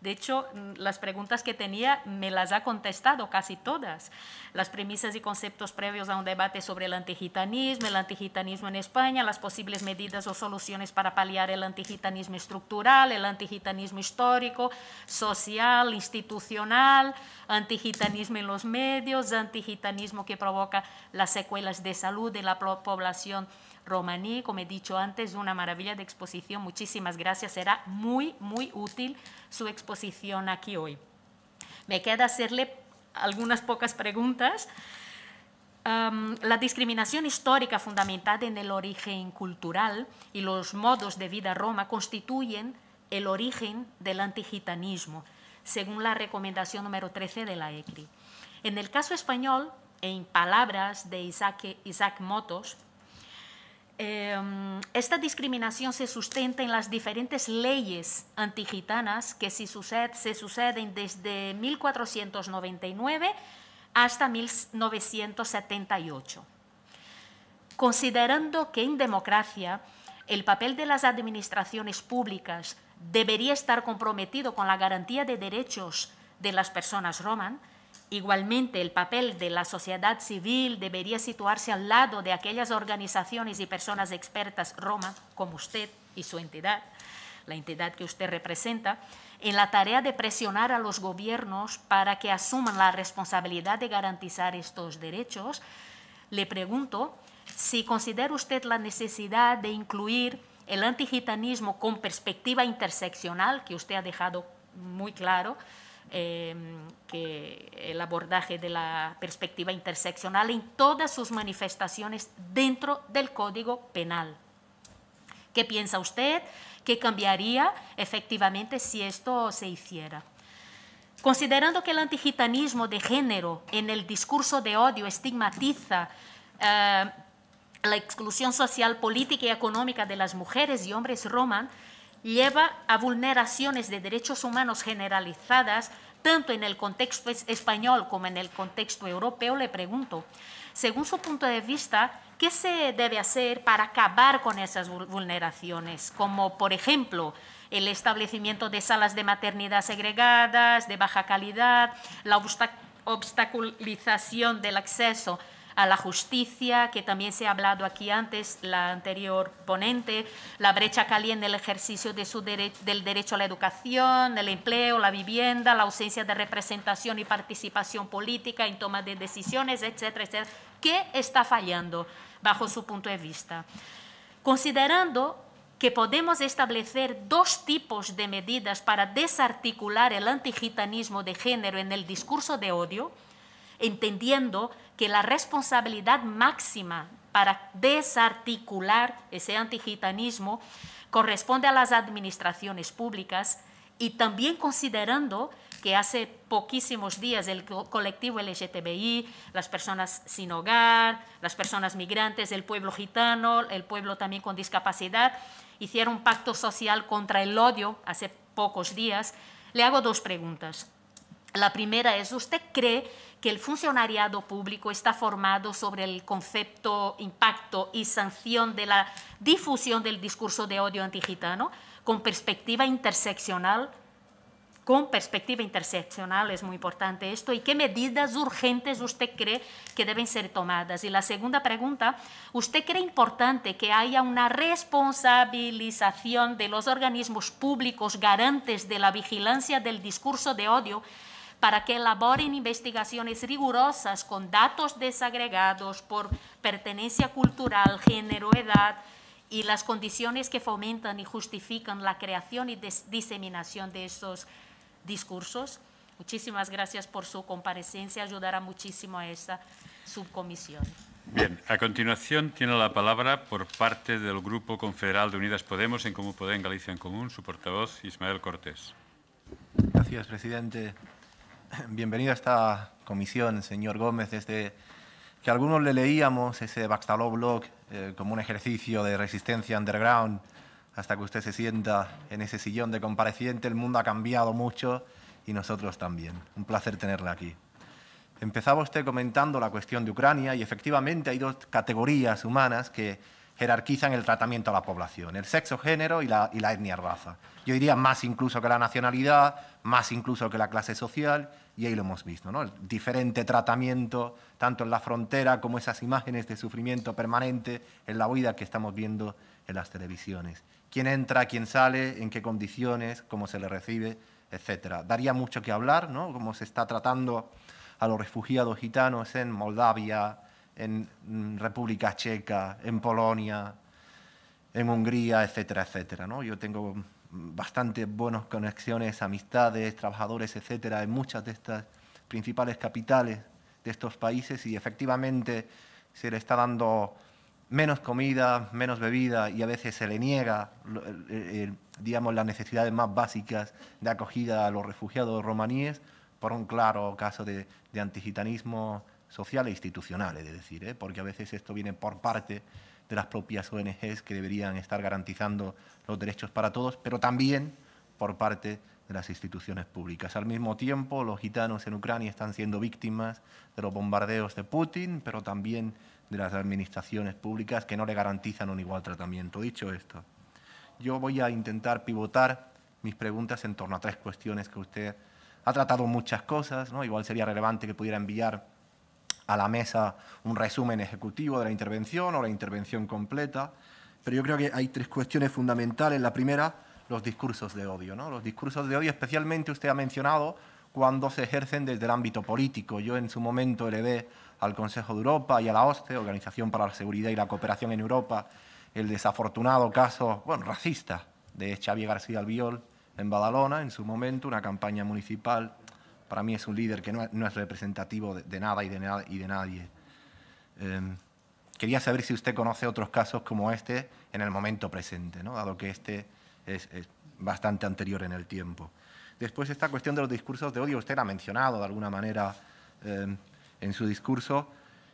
De hecho, mm, las preguntas que tenía me las ha contestado casi todas. Las premisas y conceptos previos a un debate sobre el antigitanismo, el antigitanismo en España, las posibles medidas o soluciones para paliar el antigitanismo estructural, el antigitanismo histórico, social, institucional, antigitanismo en los medios, antigitanismo que provoca las secuelas de salud de la población romaní, como he dicho antes, una maravilla de exposición. Muchísimas gracias, será muy, muy útil su exposición aquí hoy. Me queda hacerle algunas pocas preguntas. la discriminación histórica fundamentada en el origen cultural y los modos de vida Roma constituyen el origen del antigitanismo, según la recomendación número 13 de la ECRI. En el caso español, en palabras de Isaac Motos, Em, esta discriminación se sustenta en las diferentes leyes antigitanas que se, suceden desde 1499 hasta 1978. Considerando que en democracia el papel de las administraciones públicas debería estar comprometido con la garantía de derechos de las personas romanas, Igualmente, el papel de la sociedad civil debería situarse al lado de aquellas organizaciones y personas expertas Roma, como usted y su entidad, la entidad que usted representa, en la tarea de presionar a los gobiernos para que asuman la responsabilidad de garantizar estos derechos. Le pregunto si considera usted la necesidad de incluir el antigitanismo con perspectiva interseccional, que usted ha dejado muy claro, Em, que el abordaje de la perspectiva interseccional en todas sus manifestaciones dentro del Código Penal. ¿Qué piensa usted? ¿Qué cambiaría efectivamente si esto se hiciera? Considerando que el antigitanismo de género en el discurso de odio estigmatiza eh, la exclusión social, política y económica de las mujeres y hombres roman, lleva a vulneraciones de derechos humanos generalizadas tanto en el contexto español como en el contexto europeo, le pregunto, según su punto de vista, ¿qué se debe hacer para acabar con esas vulneraciones? Como, por ejemplo, el establecimiento de salas de maternidad segregadas, de baja calidad, la obstaculización del acceso a la justicia, que también se ha hablado aquí antes, la anterior ponente, la brecha caliente en el ejercicio de su del derecho a la educación, el empleo, la vivienda, la ausencia de representación y participación política en toma de decisiones, etcétera, etcétera. ¿Qué está fallando bajo su punto de vista? Considerando que podemos establecer dos tipos de medidas para desarticular el antigitanismo de género en el discurso de odio, entendiendo que la responsabilidad máxima para desarticular ese antigitanismo corresponde a las administraciones públicas y también considerando que hace poquísimos días el colectivo LGTBI, las personas sin hogar, las personas migrantes, el pueblo gitano, el pueblo también con discapacidad, hicieron un pacto social contra el odio hace pocos días, le hago dos preguntas. La primera es, ¿usted cree que el funcionariado público está formado sobre el concepto, impacto y sanción de la difusión del discurso de odio antigitano con perspectiva interseccional. Con perspectiva interseccional es muy importante esto. ¿Y qué medidas urgentes usted cree que deben ser tomadas? Y la segunda pregunta, ¿usted cree importante que haya una responsabilización de los organismos públicos garantes de la vigilancia del discurso de odio para que elaboren investigaciones rigurosas con datos desagregados por pertenencia cultural, género, edad y las condiciones que fomentan y justifican la creación y diseminación de estos discursos. Muchísimas gracias por su comparecencia, ayudará muchísimo a esta subcomisión. Bien, a continuación tiene la palabra por parte del Grupo Confederal de Unidas Podemos en Común en Galicia en Común, su portavoz Ismael Cortés. Gracias, presidente. Bienvenido a esta comisión, señor Gómez. Desde que algunos le leíamos ese Baxtaló blog eh, como un ejercicio de resistencia underground, hasta que usted se sienta en ese sillón de compareciente, el mundo ha cambiado mucho y nosotros también. Un placer tenerla aquí. Empezaba usted comentando la cuestión de Ucrania y efectivamente hay dos categorías humanas que jerarquizan el tratamiento a la población, el sexo, género y la, etnia, raza. Yo diría más incluso que la nacionalidad, más incluso que la clase social, y ahí lo hemos visto, ¿no? El diferente tratamiento, tanto en la frontera como esas imágenes de sufrimiento permanente en la huida que estamos viendo en las televisiones. Quién entra, quién sale, en qué condiciones, cómo se le recibe, etcétera. Daría mucho que hablar, ¿no? Cómo se está tratando a los refugiados gitanos en Moldavia, en mm, República Checa, en Polonia, en Hungría, etcétera, etcétera. ¿no? Yo tengo mm, bastantes buenas conexiones, amistades, trabajadores, etcétera, en muchas de estas principales capitales de estos países y efectivamente se le está dando menos comida, menos bebida y a veces se le niega, digamos, las necesidades más básicas de acogida a los refugiados romaníes por un claro caso de, de antigitanismo social e institucional, es decir, ¿eh? porque a veces esto viene por parte de las propias ONGs que deberían estar garantizando los derechos para todos, pero también por parte de las instituciones públicas. Al mismo tiempo, los gitanos en Ucrania están siendo víctimas de los bombardeos de Putin, pero también de las administraciones públicas que no le garantizan un igual tratamiento. Dicho esto, yo voy a intentar pivotar mis preguntas en torno a tres cuestiones que usted ha tratado muchas cosas, ¿no? Igual sería relevante que pudiera enviar a la mesa un resumen ejecutivo de la intervención o la intervención completa, pero yo creo que hay tres cuestiones fundamentales. La primera, los discursos de odio. ¿no? Los discursos de odio, especialmente usted ha mencionado, cuando se ejercen desde el ámbito político. Yo en su momento heredé al Consejo de Europa y a la OSCE, Organización para la Seguridad y la Cooperación en Europa, el desafortunado caso, racista, de Xavier García Albiol en Badalona, en su momento, una campaña municipal para mí es un líder que no, es representativo de, nada y de, y de nadie. Em, quería saber si usted conoce otros casos como este en el momento presente, dado que este es, bastante anterior en el tiempo. Después esta cuestión de los discursos de odio, usted la ha mencionado de alguna manera em, en su discurso.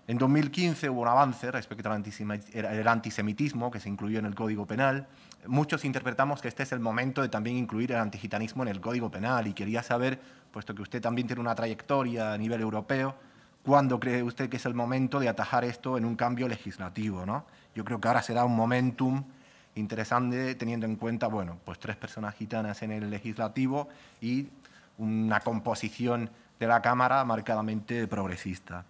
En 2015 hubo un avance respecto al antisemitismo que se incluyó en el Código Penal. Muchos interpretamos que este es el momento de también incluir el antigitanismo en el Código Penal y quería saber, puesto que usted también tiene una trayectoria a nivel europeo, ¿cuándo cree usted que es el momento de atajar esto en un cambio legislativo? ¿no? Yo creo que ahora será un momentum interesante teniendo en cuenta, bueno, pues tres personas gitanas en el legislativo y una composición de la Cámara marcadamente progresista.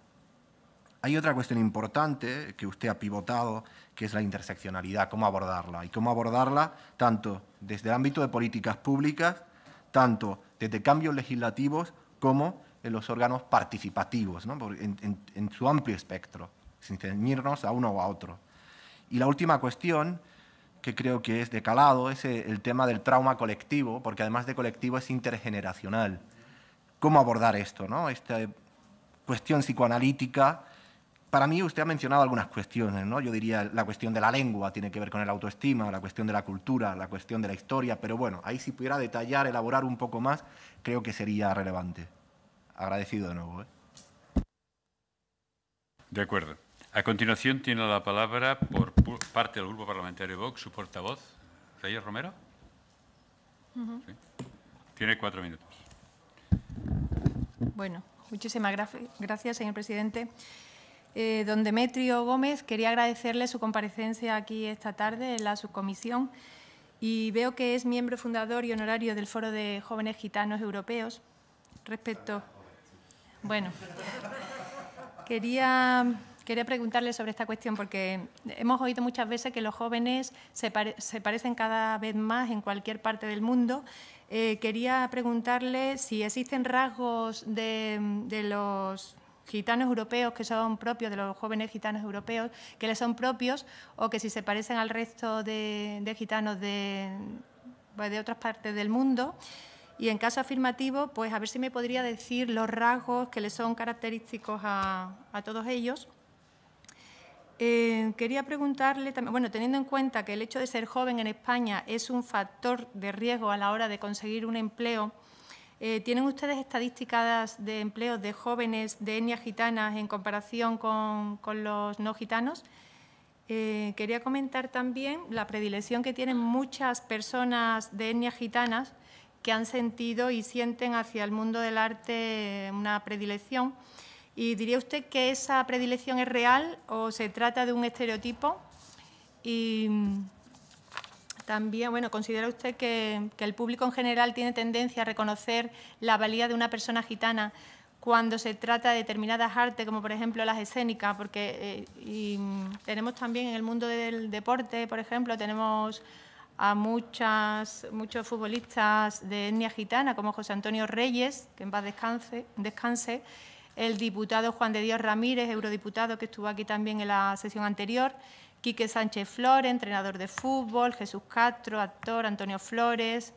Hay otra cuestión importante que usted ha pivotado, que es la interseccionalidad, cómo abordarla y cómo abordarla tanto desde el ámbito de políticas públicas, tanto desde cambios legislativos como en los órganos participativos, ¿no? en, su amplio espectro, sin ceñirnos a uno o a otro. Y la última cuestión, que creo que es de calado, es el tema del trauma colectivo, porque además de colectivo es intergeneracional. ¿Cómo abordar esto? ¿no? Esta cuestión psicoanalítica para mí, usted ha mencionado algunas cuestiones, ¿no? Yo diría la cuestión de la lengua tiene que ver con el autoestima, la cuestión de la cultura, la cuestión de la historia, pero bueno, ahí si pudiera detallar, elaborar un poco más, creo que sería relevante. Agradecido de nuevo. ¿eh? De acuerdo. A continuación tiene la palabra por parte del Grupo Parlamentario Vox su portavoz, Reyes Romero. Tiene cuatro minutos. Bueno, muchísimas gracias, señor presidente. Eh, don Demetrio Gómez. Quería agradecerle su comparecencia aquí esta tarde en la subcomisión y veo que es miembro fundador y honorario del Foro de Jóvenes Gitanos Europeos. Respecto. Bueno, quería Quería preguntarle sobre esta cuestión porque hemos oído muchas veces que los jóvenes se, parecen cada vez más en cualquier parte del mundo. Eh, quería preguntarle si existen rasgos de los gitanos europeos que son propios de los jóvenes gitanos europeos, que les son propios o que si se parecen al resto de, gitanos pues, de, otras partes del mundo. Y en caso afirmativo, pues a ver si me podría decir los rasgos que les son característicos a, todos ellos. Eh, quería preguntarle también, bueno, teniendo en cuenta que el hecho de ser joven en España es un factor de riesgo a la hora de conseguir un empleo, eh, ¿Tienen ustedes estadísticas de empleos de jóvenes de etnia gitanas en comparación con, con los no gitanos? Eh, quería comentar también la predilección que tienen muchas personas de etnia gitanas que han sentido y sienten hacia el mundo del arte una predilección. ¿Y diría usted que esa predilección es real o se trata de un estereotipo? Y también, bueno, ¿considera usted que, el público en general tiene tendencia a reconocer la valía de una persona gitana cuando se trata de determinadas artes, como por ejemplo las escénicas? Porque eh, y mm, tenemos también en el mundo del deporte, por ejemplo, tenemos a muchas, muchos futbolistas de etnia gitana, como José Antonio Reyes, que en paz descanse, descanse el diputado Juan de Dios Ramírez, eurodiputado, que estuvo aquí también en la sesión anterior. Quique Sánchez Flores, entrenador de fútbol, Jesús Castro, actor, Antonio Flores,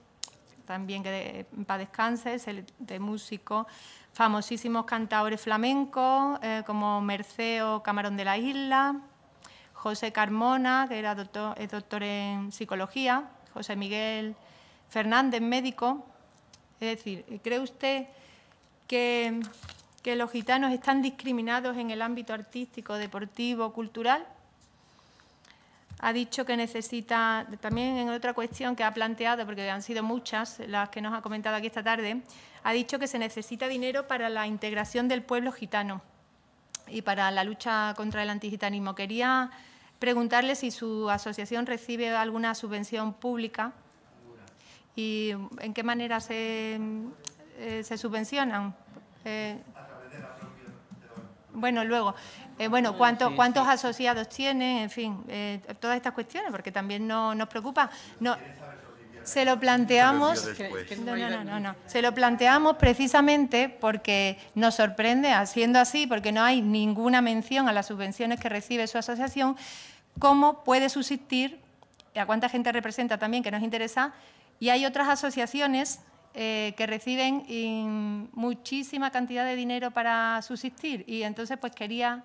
también que de, para descanse, es el de músico, famosísimos cantores flamencos eh, como Merceo Camarón de la Isla, José Carmona, que era doctor, es doctor en psicología, José Miguel Fernández, médico. Es decir, ¿cree usted que, que los gitanos están discriminados en el ámbito artístico, deportivo, cultural? ha dicho que necesita, también en otra cuestión que ha planteado, porque han sido muchas las que nos ha comentado aquí esta tarde, ha dicho que se necesita dinero para la integración del pueblo gitano y para la lucha contra el antigitanismo. Quería preguntarle si su asociación recibe alguna subvención pública y en qué manera se, eh, se subvencionan. Eh, bueno, luego. Eh, bueno, cuántos, asociados tienen, en fin, eh, todas estas cuestiones, porque también nos preocupa. No, se lo planteamos, se lo planteamos precisamente porque nos sorprende, haciendo así, porque no hay ninguna mención a las subvenciones que recibe su asociación, cómo puede subsistir, a cuánta gente representa también, que nos interesa, y hay otras asociaciones eh, que reciben muchísima cantidad de dinero para subsistir, y entonces pues quería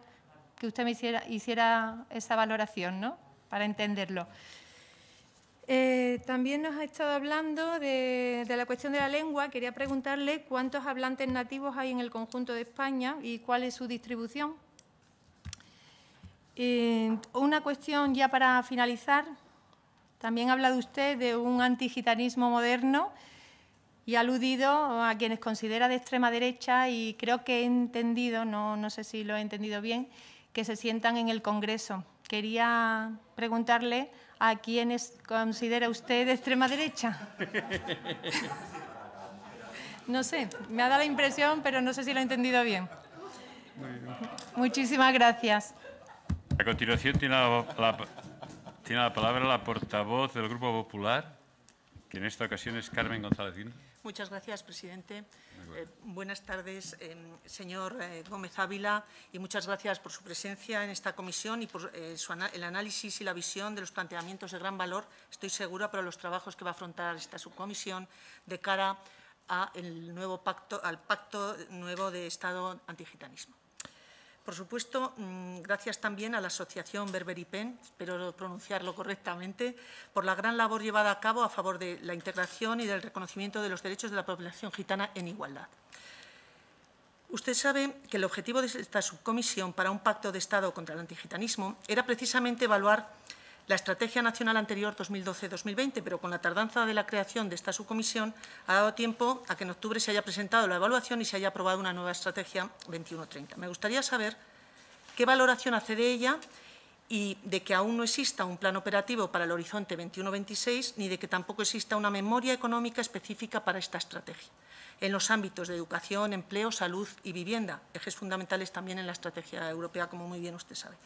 que usted me hiciera, esa valoración, ¿no? Para entenderlo. Eh, también nos ha estado hablando de, la cuestión de la lengua. Quería preguntarle cuántos hablantes nativos hay en el conjunto de España y cuál es su distribución. Eh, una cuestión ya para finalizar. También ha hablado usted de un antigitanismo moderno y ha aludido a quienes considera de extrema derecha y creo que he entendido, no sé si lo he entendido bien, que se sientan en el Congreso. Quería preguntarle a quiénes considera usted de extrema derecha. No sé, me ha dado la impresión, pero no sé si lo he entendido bien. Muchísimas gracias. A continuación tiene la, tiene la palabra la portavoz del Grupo Popular, que en esta ocasión es Carmen González. Muchas gracias, presidente. Eh, buenas tardes, eh, señor eh, Gómez Ávila, y muchas gracias por su presencia en esta comisión y por el análisis y la visión de los planteamientos de gran valor, estoy segura, para los trabajos que va a afrontar esta subcomisión de cara a nuevo pacto, al pacto nuevo de Estado antigitanismo. Por supuesto, mm, gracias también a la Asociación Berberipen, espero pronunciarlo correctamente, por la gran labor llevada a cabo a favor de la integración y del reconocimiento de los derechos de la población gitana en igualdad. Usted sabe que el objetivo de esta subcomisión para un pacto de Estado contra el antigitanismo era precisamente evaluar la Estrategia Nacional anterior 2012-2020, pero con la tardanza de la creación de esta subcomisión, ha dado tiempo a que en octubre se haya presentado la evaluación y se haya aprobado una nueva Estrategia 2130. Me gustaría saber qué valoración hace de ella y de que aún no exista un plan operativo para el horizonte 21-26, ni de que tampoco exista una memoria económica específica para esta estrategia, en los ámbitos de educación, empleo, salud y vivienda, ejes fundamentales también en la estrategia europea, como muy bien usted sabe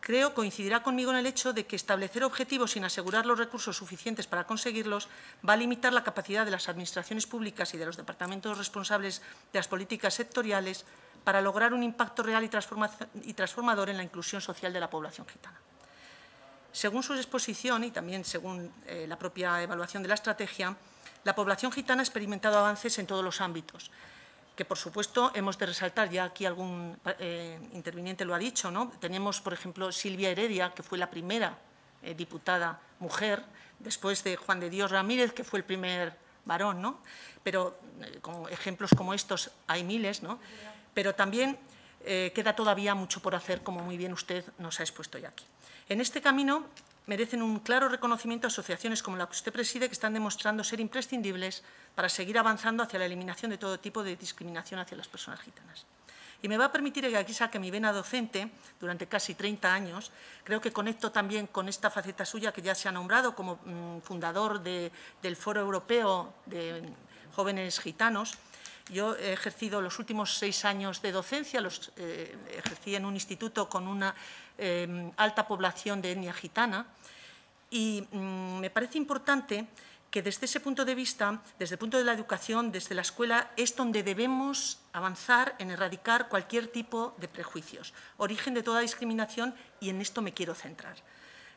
creo coincidirá conmigo en el hecho de que establecer objetivos sin asegurar los recursos suficientes para conseguirlos va a limitar la capacidad de las administraciones públicas y de los departamentos responsables de las políticas sectoriales para lograr un impacto real y transformador en la inclusión social de la población gitana. Según su exposición y también según eh, la propia evaluación de la estrategia, la población gitana ha experimentado avances en todos los ámbitos, que por supuesto hemos de resaltar, ya aquí algún eh, interviniente lo ha dicho, ¿no? tenemos por ejemplo Silvia Heredia, que fue la primera eh, diputada mujer, después de Juan de Dios Ramírez, que fue el primer varón, ¿no? pero eh, con ejemplos como estos hay miles, ¿no? pero también queda todavía mucho por hacer, como muy bien usted nos ha expuesto ya aquí. En este camino merecen un claro reconocimiento asociaciones como la que usted preside, que están demostrando ser imprescindibles para seguir avanzando hacia la eliminación de todo tipo de discriminación hacia las personas gitanas. Y me va a permitir que aquí saque mi vena docente durante casi 30 años. Creo que conecto también con esta faceta suya que ya se ha nombrado como mm, fundador del Foro Europeo de Jóvenes Gitanos, yo he ejercido los últimos seis años de docencia, los eh, ejercí en un instituto con una eh, alta población de etnia gitana y mm, me parece importante que desde ese punto de vista, desde el punto de la educación, desde la escuela, es donde debemos avanzar en erradicar cualquier tipo de prejuicios, origen de toda discriminación y en esto me quiero centrar.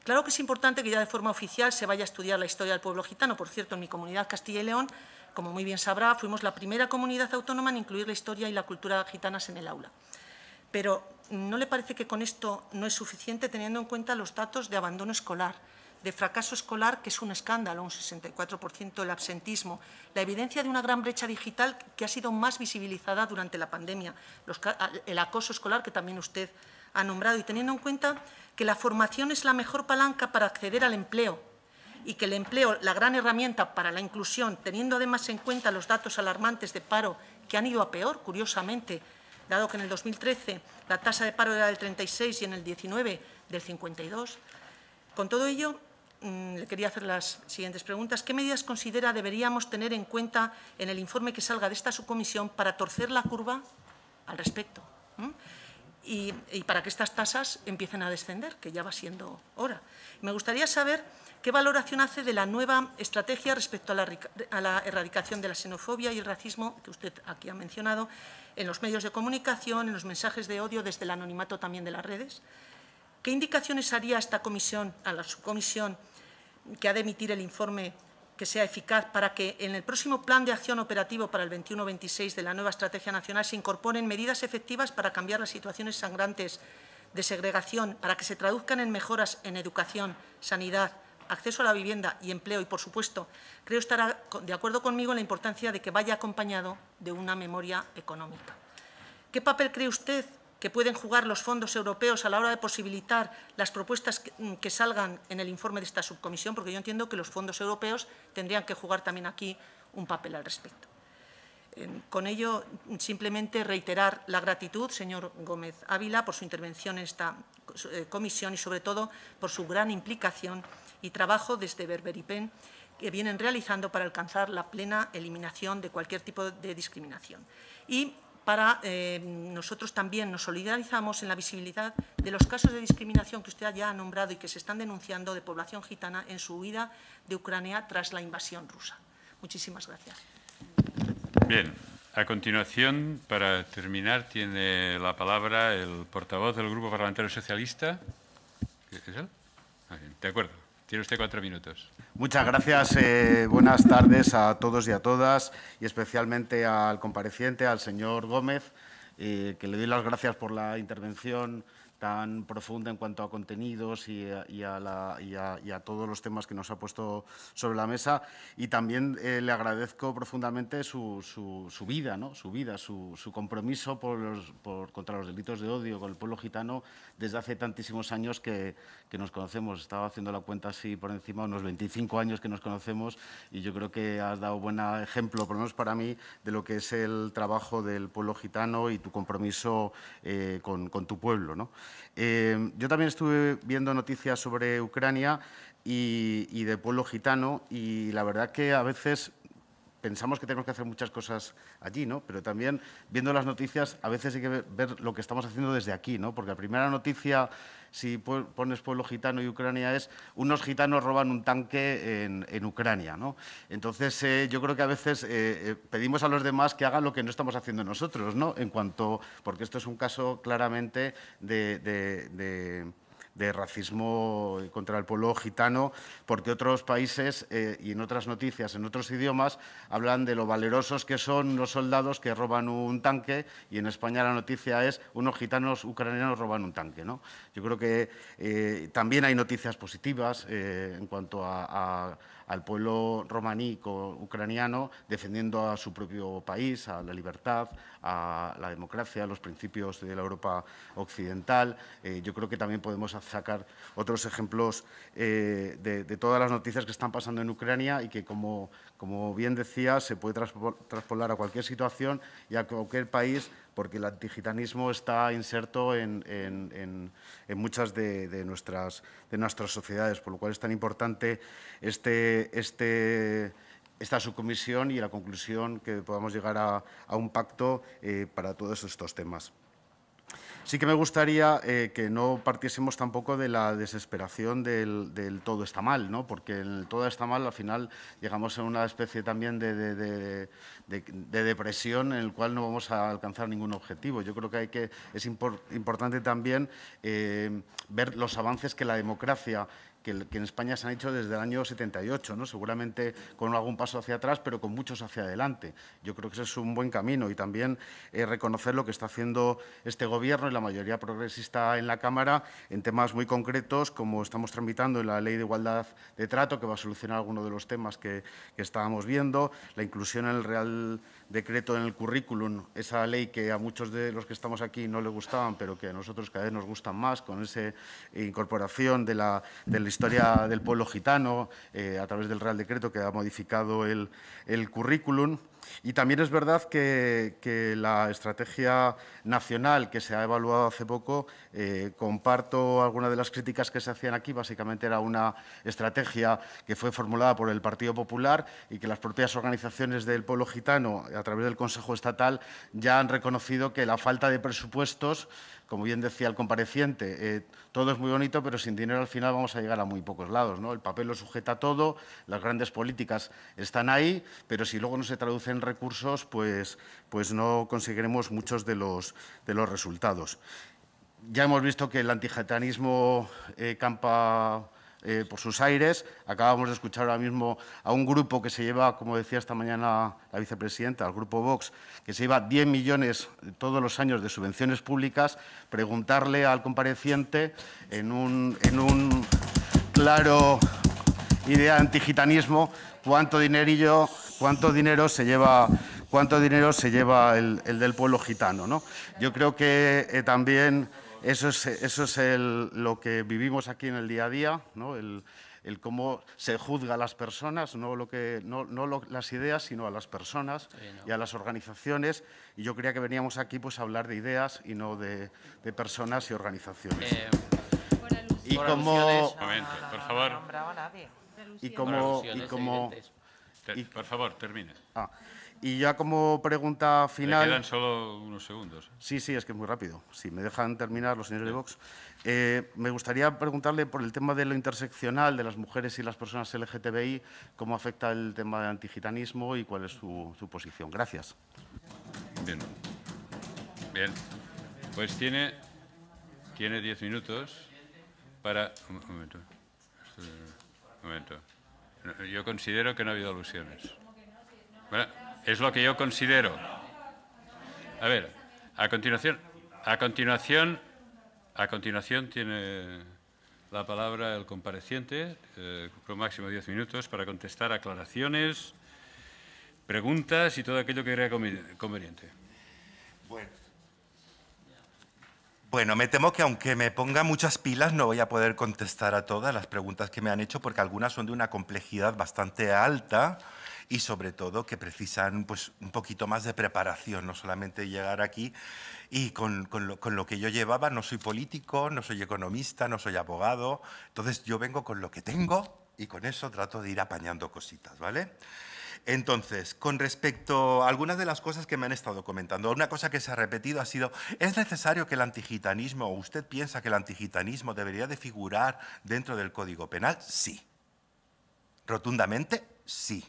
Claro que es importante que ya de forma oficial se vaya a estudiar la historia del pueblo gitano. Por cierto, en mi comunidad Castilla y León como muy bien sabrá, fuimos la primera comunidad autónoma en incluir la historia y la cultura gitanas en el aula. Pero ¿no le parece que con esto no es suficiente teniendo en cuenta los datos de abandono escolar, de fracaso escolar, que es un escándalo, un 64% el absentismo, la evidencia de una gran brecha digital que ha sido más visibilizada durante la pandemia, el acoso escolar que también usted ha nombrado, y teniendo en cuenta que la formación es la mejor palanca para acceder al empleo, y que el empleo, la gran herramienta para la inclusión, teniendo además en cuenta los datos alarmantes de paro que han ido a peor, curiosamente, dado que en el 2013 la tasa de paro era del 36 y en el 19 del 52. Con todo ello, mm, le quería hacer las siguientes preguntas. ¿Qué medidas considera deberíamos tener en cuenta en el informe que salga de esta subcomisión para torcer la curva al respecto? Y, y, para que estas tasas empiecen a descender, que ya va siendo hora. Me gustaría saber ¿Qué valoración hace de la nueva estrategia respecto a la, erradicación de la xenofobia y el racismo que usted aquí ha mencionado en los medios de comunicación, en los mensajes de odio, desde el anonimato también de las redes? ¿Qué indicaciones haría esta comisión, a la subcomisión que ha de emitir el informe que sea eficaz para que en el próximo plan de acción operativo para el 21-26 de la nueva Estrategia Nacional se incorporen medidas efectivas para cambiar las situaciones sangrantes de segregación, para que se traduzcan en mejoras en educación, sanidad, acceso a la vivienda y empleo, y por supuesto, creo estar de acuerdo conmigo en la importancia de que vaya acompañado de una memoria económica. ¿Qué papel cree usted que pueden jugar los fondos europeos a la hora de posibilitar las propuestas que, mm, que salgan en el informe de esta subcomisión? Porque yo entiendo que los fondos europeos tendrían que jugar también aquí un papel al respecto. Eh, con ello, simplemente reiterar la gratitud, señor Gómez Ávila, por su intervención en esta eh, comisión y, sobre todo, por su gran implicación y trabajo desde Berberipen que vienen realizando para alcanzar la plena eliminación de cualquier tipo de discriminación. Y para eh, nosotros también nos solidarizamos en la visibilidad de los casos de discriminación que usted ya ha nombrado y que se están denunciando de población gitana en su huida de Ucrania tras la invasión rusa. Muchísimas gracias. Bien, a continuación, para terminar, tiene la palabra el portavoz del Grupo Parlamentario Socialista. ¿Es él? Ah, de acuerdo. Tiene usted cuatro minutos. Muchas gracias. Eh, buenas tardes a todos y a todas, y especialmente al compareciente, al señor Gómez, eh, que le doy las gracias por la intervención tan profunda en cuanto a contenidos y a, todos los temas que nos ha puesto sobre la mesa. Y también eh, le agradezco profundamente su, vida, ¿no? su, vida su, compromiso por los, contra los delitos de odio con el pueblo gitano desde hace tantísimos años que, nos conocemos. Estaba haciendo la cuenta así por encima, unos 25 años que nos conocemos y yo creo que has dado buen ejemplo, por lo menos para mí, de lo que es el trabajo del pueblo gitano y tu compromiso eh, con, con, tu pueblo. ¿no? Eh, yo también estuve viendo noticias sobre Ucrania y, y de pueblo gitano y la verdad que a veces pensamos que tenemos que hacer muchas cosas allí, ¿no? Pero también viendo las noticias, a veces hay que ver lo que estamos haciendo desde aquí, ¿no? Porque la primera noticia, si pones pueblo gitano y Ucrania, es unos gitanos roban un tanque en, Ucrania, Entonces, eh, yo creo que a veces eh, eh, pedimos a los demás que hagan lo que no estamos haciendo nosotros, ¿no? En cuanto, porque esto es un caso claramente de de racismo contra el pueblo gitano, porque otros países eh, y en otras noticias, en otros idiomas, hablan de lo valerosos que son los soldados que roban un tanque y en España la noticia es unos gitanos ucranianos roban un tanque. ¿no? Yo creo que eh, también hay noticias positivas eh, en cuanto a al pueblo romaní ucraniano defendiendo a su propio país, a la libertad, a la democracia, a los principios de la Europa occidental. Eh, yo creo que también podemos sacar otros ejemplos eh, de, todas las noticias que están pasando en Ucrania y que, como, como bien decía, se puede traspolar a cualquier situación y a cualquier país porque el antigitanismo está inserto en, muchas de, nuestras, sociedades, por lo cual es tan importante este, este, esta subcomisión y la conclusión que podamos llegar a, un pacto eh, para todos estos temas. Sí que me gustaría eh, que no partiésemos tampoco de la desesperación del, todo está mal, ¿no? porque el todo está mal al final llegamos a una especie también de, depresión en la cual no vamos a alcanzar ningún objetivo. Yo creo que, hay que es importante también eh, ver los avances que la democracia que, en España se han hecho desde el año 78, ¿no? seguramente con algún paso hacia atrás, pero con muchos hacia adelante. Yo creo que ese es un buen camino y también eh, reconocer lo que está haciendo este Gobierno y la mayoría progresista en la Cámara en temas muy concretos, como estamos tramitando en la Ley de Igualdad de Trato, que va a solucionar algunos de los temas que, estábamos viendo, la inclusión en el Real Decreto en el currículum, esa ley que a muchos de los que estamos aquí no le gustaban, pero que a nosotros cada vez nos gustan más, con esa incorporación de la, del historia del pueblo gitano, eh, a través del Real Decreto que ha modificado el, currículum. Y también es verdad que, la estrategia nacional que se ha evaluado hace poco, eh, comparto algunas de las críticas que se hacían aquí, básicamente era una estrategia que fue formulada por el Partido Popular y que las propias organizaciones del pueblo gitano, a través del Consejo Estatal, ya han reconocido que la falta de presupuestos como bien decía el compareciente, eh, todo es muy bonito, pero sin dinero al final vamos a llegar a muy pocos lados. El papel lo sujeta todo, las grandes políticas están ahí, pero si luego no se traducen recursos, pues, pues no conseguiremos muchos de los, de los resultados. Ya hemos visto que el antijetanismo eh, campa eh, por sus aires. Acabamos de escuchar ahora mismo a un grupo que se lleva, como decía esta mañana la vicepresidenta, al grupo Vox, que se lleva 10 millones todos los años de subvenciones públicas, preguntarle al compareciente en un, claro idea de antigitanismo cuánto dinerillo, cuánto dinero se lleva cuánto dinero se lleva el, del pueblo gitano. ¿no? Yo creo que eh, también eso es, eso es el, lo que vivimos aquí en el día a día, ¿no? el, cómo se juzga a las personas, no, lo que, no, no las ideas, sino a las personas y a las organizaciones. Y yo creía que veníamos aquí pues, a hablar de ideas y no de, personas y organizaciones. y como... Por favor. Y como, como, y, por favor, termine. Ah, y ya como pregunta final... Me quedan solo unos segundos. Sí, sí, es que es muy rápido. Si me dejan terminar los señores de Vox. Eh, me gustaría preguntarle por el tema de lo interseccional de las mujeres y las personas LGTBI, cómo afecta el tema del antigitanismo y cuál es su, posición. Gracias. Bien. Bien. Pues tiene, tiene diez minutos para... Un momento. Un momento. Yo considero que no ha habido alusiones. es lo que yo considero. A ver, a continuación, a continuación, a continuación tiene la palabra el compareciente, eh, máximo diez minutos, para contestar aclaraciones, preguntas y todo aquello que crea conveniente. Bueno. Bueno, me temo que aunque me ponga muchas pilas no voy a poder contestar a todas las preguntas que me han hecho porque algunas son de una complejidad bastante alta y sobre todo que precisan pues, un poquito más de preparación, no solamente llegar aquí y con, lo, con, lo, que yo llevaba, no soy político, no soy economista, no soy abogado, entonces yo vengo con lo que tengo y con eso trato de ir apañando cositas, ¿vale? Entonces, con respecto a algunas de las cosas que me han estado comentando, una cosa que se ha repetido ha sido, ¿es necesario que el antigitanismo, o usted piensa que el antigitanismo debería de figurar dentro del Código Penal? Sí. Rotundamente, sí.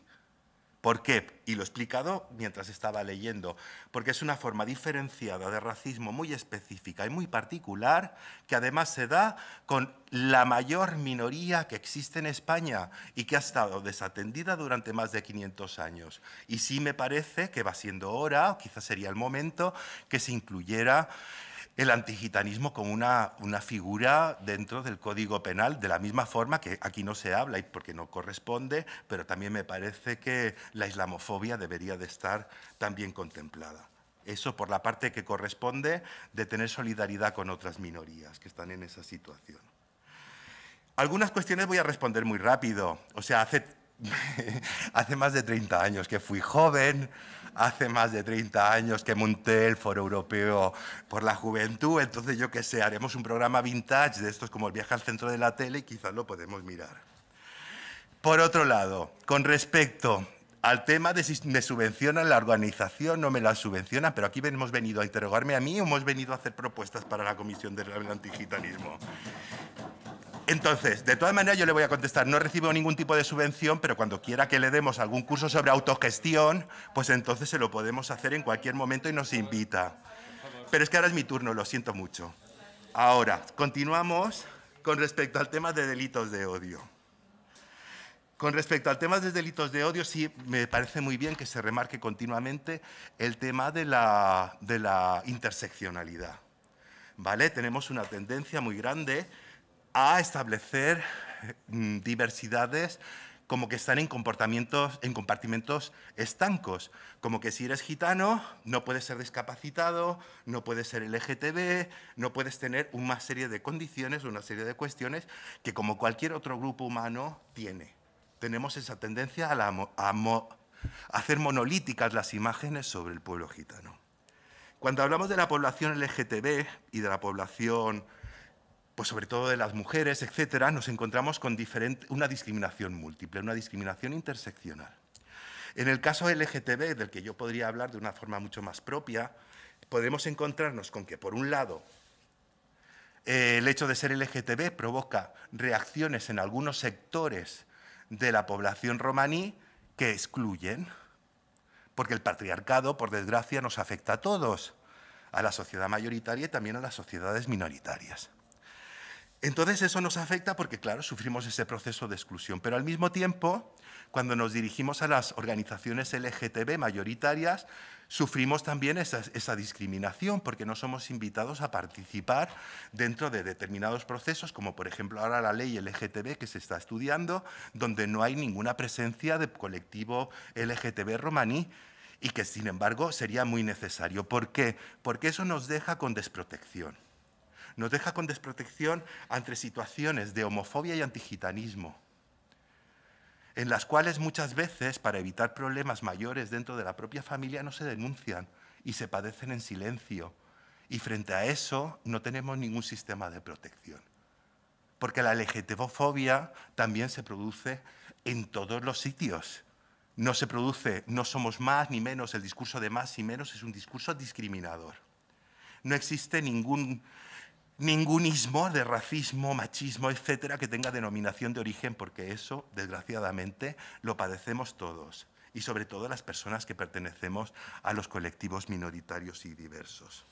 ¿Por qué? Y lo he explicado mientras estaba leyendo, porque es una forma diferenciada de racismo muy específica y muy particular, que además se da con la mayor minoría que existe en España y que ha estado desatendida durante más de 500 años. Y sí me parece que va siendo hora, o quizás sería el momento, que se incluyera el antigitanismo como una, una, figura dentro del Código Penal, de la misma forma que aquí no se habla y porque no corresponde, pero también me parece que la islamofobia debería de estar también contemplada. Eso por la parte que corresponde de tener solidaridad con otras minorías que están en esa situación. Algunas cuestiones voy a responder muy rápido. O sea, hace hace más de 30 años que fui joven, hace más de 30 años que monté el Foro Europeo por la Juventud, entonces yo qué sé, haremos un programa vintage de estos como el viaje al centro de la tele y quizás lo podemos mirar. Por otro lado, con respecto al tema de si me subvencionan la organización, no me la subvencionan, pero aquí hemos venido a interrogarme a mí o hemos venido a hacer propuestas para la Comisión del Antigitanismo. Entonces, de todas maneras yo le voy a contestar, no recibo ningún tipo de subvención, pero cuando quiera que le demos algún curso sobre autogestión, pues entonces se lo podemos hacer en cualquier momento y nos invita. Pero es que ahora es mi turno, lo siento mucho. Ahora, continuamos con respecto al tema de delitos de odio. Con respecto al tema de delitos de odio, sí me parece muy bien que se remarque continuamente el tema de la, interseccionalidad. ¿Vale? Tenemos una tendencia muy grande a establecer mm, diversidades como que están en comportamientos, en compartimentos estancos, como que si eres gitano no puedes ser discapacitado, no puedes ser LGTB, no puedes tener una serie de condiciones, una serie de cuestiones que como cualquier otro grupo humano tiene. Tenemos esa tendencia a, hacer monolíticas las imágenes sobre el pueblo gitano. Cuando hablamos de la población LGTB y de la población pues sobre todo de las mujeres, etcétera, nos encontramos con una discriminación múltiple, una discriminación interseccional. En el caso LGTB, del que yo podría hablar de una forma mucho más propia, podemos encontrarnos con que, por un lado, eh, el hecho de ser LGTB provoca reacciones en algunos sectores de la población romaní que excluyen, porque el patriarcado, por desgracia, nos afecta a todos, a la sociedad mayoritaria y también a las sociedades minoritarias. Entonces eso nos afecta porque, claro, sufrimos ese proceso de exclusión, pero al mismo tiempo, cuando nos dirigimos a las organizaciones LGTB mayoritarias, sufrimos también esa, discriminación porque no somos invitados a participar dentro de determinados procesos, como por ejemplo ahora la ley LGTB que se está estudiando, donde no hay ninguna presencia de colectivo LGTB romaní y que, sin embargo, sería muy necesario. ¿Por qué? Porque eso nos deja con desprotección nos deja con desprotección ante situaciones de homofobia y antigitanismo, en las cuales muchas veces, para evitar problemas mayores dentro de la propia familia, no se denuncian y se padecen en silencio. Y frente a eso no tenemos ningún sistema de protección. Porque la LGTBofobia también se produce en todos los sitios. No se produce, no somos más ni menos, el discurso de más y menos es un discurso discriminador. No existe ningún ningún de racismo, machismo, etcétera, que tenga denominación de origen, porque eso, desgraciadamente, lo padecemos todos y sobre todo las personas que pertenecemos a los colectivos minoritarios y diversos.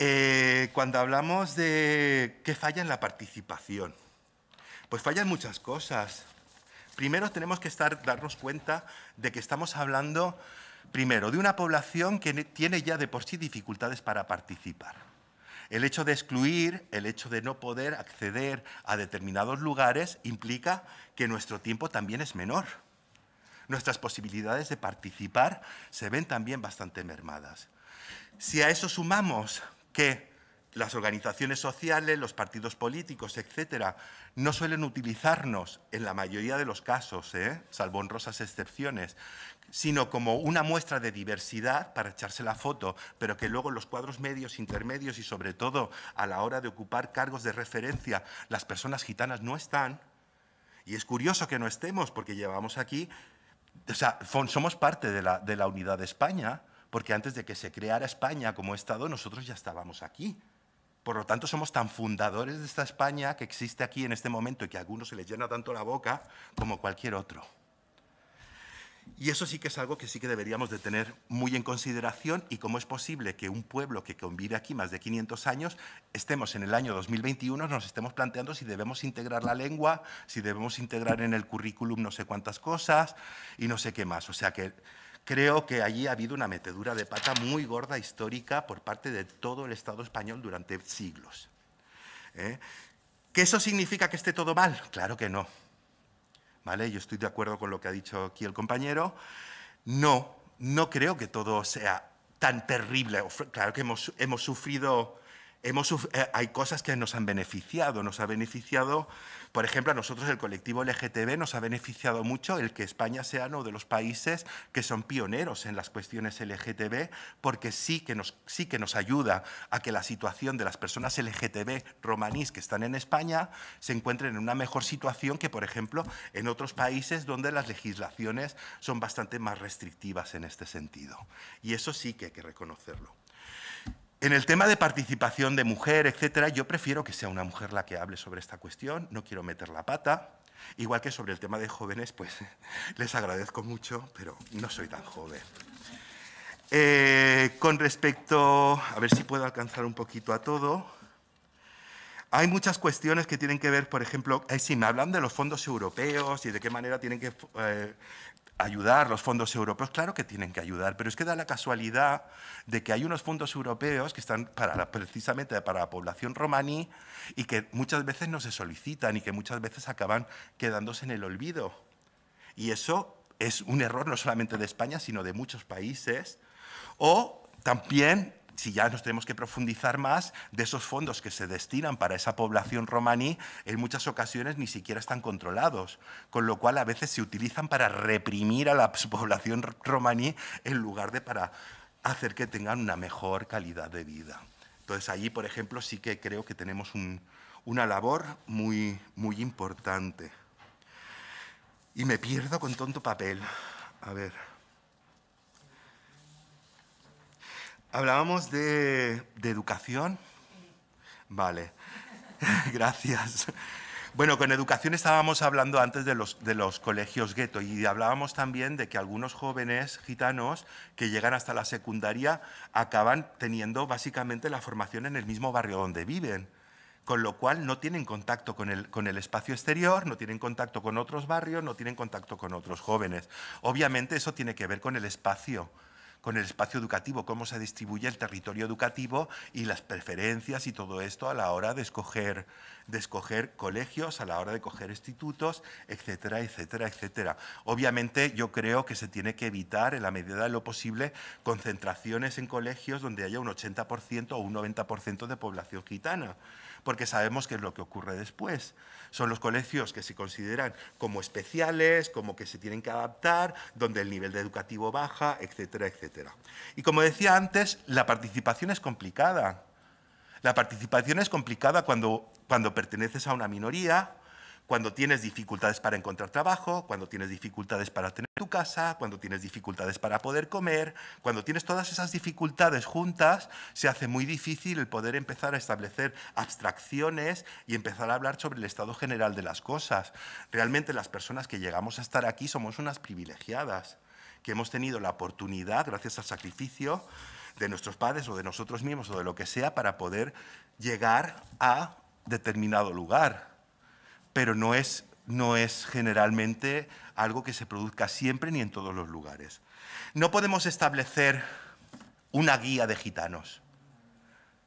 Eh, cuando hablamos de qué falla en la participación, pues fallan muchas cosas. Primero tenemos que estar, darnos cuenta de que estamos hablando, primero, de una población que tiene ya de por sí dificultades para participar el hecho de excluir, el hecho de no poder acceder a determinados lugares implica que nuestro tiempo también es menor. Nuestras posibilidades de participar se ven también bastante mermadas. Si a eso sumamos que las organizaciones sociales, los partidos políticos, etcétera, no suelen utilizarnos en la mayoría de los casos, ¿eh? salvo honrosas excepciones, sino como una muestra de diversidad para echarse la foto, pero que luego los cuadros medios, intermedios y sobre todo a la hora de ocupar cargos de referencia, las personas gitanas no están. Y es curioso que no estemos, porque llevamos aquí, o sea, somos parte de la unidad de España, porque antes de que se creara España como Estado, nosotros ya estábamos aquí. Por lo tanto, somos tan fundadores de esta España que existe aquí en este momento y que a algunos se les llena tanto la boca como cualquier otro. Y eso sí que es algo que sí que deberíamos de tener muy en consideración y cómo es posible que un pueblo que convive aquí más de 500 años estemos en el año 2021, nos estemos planteando si debemos integrar la lengua, si debemos integrar en el currículum no sé cuántas cosas y no sé qué más. O sea que Creo que allí ha habido una metedura de pata muy gorda histórica por parte de todo el Estado español durante siglos. ¿eh? ¿Que eso significa que esté todo mal? Claro que no. ¿Vale? Yo estoy de acuerdo con lo que ha dicho aquí el compañero. No, no creo que todo sea tan terrible. Claro que hemos, hemos sufrido, eh, hay cosas que nos han beneficiado. Nos ha beneficiado por ejemplo, a nosotros el colectivo LGTB nos ha beneficiado mucho el que España sea uno de los países que son pioneros en las cuestiones LGTB, porque sí que nos, sí que nos ayuda a que la situación de las personas LGTB romanís que están en España se encuentren en una mejor situación que, por ejemplo, en otros países donde las legislaciones son bastante más restrictivas en este sentido. Y eso sí que hay que reconocerlo. En el tema de participación de mujer, etcétera, yo prefiero que sea una mujer la que hable sobre esta cuestión, no quiero meter la pata. Igual que sobre el tema de jóvenes, pues les agradezco mucho, pero no soy tan joven. Eh, con respecto, a ver si puedo alcanzar un poquito a todo. Hay muchas cuestiones que tienen que ver, por ejemplo, si me hablan de los fondos europeos y de qué manera tienen que eh, ayudar, los fondos europeos, claro que tienen que ayudar, pero es que da la casualidad de que hay unos fondos europeos que están precisamente para la población romaní y que muchas veces no se solicitan y que muchas veces acaban quedándose en el olvido. Y eso es un error no solamente de España, sino de muchos países. O también si ya nos tenemos que profundizar más, de esos fondos que se destinan para esa población romaní, en muchas ocasiones ni siquiera están controlados, con lo cual a veces se utilizan para reprimir a la población romaní en lugar de para hacer que tengan una mejor calidad de vida. Entonces allí, por ejemplo, sí que creo que tenemos una labor muy, muy importante. Y me pierdo con tonto papel. A ver. Hablábamos de, educación. Vale, gracias. Bueno, con educación estábamos hablando antes de los, colegios gueto y hablábamos también de que algunos jóvenes gitanos que llegan hasta la secundaria acaban teniendo básicamente la formación en el mismo barrio donde viven, con lo cual no tienen contacto con el, con el espacio exterior, no tienen contacto con otros barrios, no tienen contacto con otros jóvenes. Obviamente eso tiene que ver con el espacio con el espacio educativo, cómo se distribuye el territorio educativo y las preferencias y todo esto a la hora de escoger, colegios, a la hora de coger institutos, etcétera, etcétera, etcétera. Obviamente yo creo que se tiene que evitar en la medida de lo posible concentraciones en colegios donde haya un 80% o un 90% de población gitana porque sabemos qué es lo que ocurre después. Son los colegios que se consideran como especiales, como que se tienen que adaptar, donde el nivel educativo baja, etcétera, etcétera. Y como decía antes, la participación es complicada. La participación es complicada cuando, cuando perteneces a una minoría, cuando tienes dificultades para encontrar trabajo, cuando tienes dificultades para tener tu casa, cuando tienes dificultades para poder comer, cuando tienes todas esas dificultades juntas, se hace muy difícil el poder empezar a establecer abstracciones y empezar a hablar sobre el estado general de las cosas. Realmente las personas que llegamos a estar aquí somos unas privilegiadas, que hemos tenido la oportunidad, gracias al sacrificio de nuestros padres o de nosotros mismos o de lo que sea, para poder llegar a determinado lugar pero no es, no es generalmente algo que se produzca siempre ni en todos los lugares. No podemos establecer una guía de gitanos,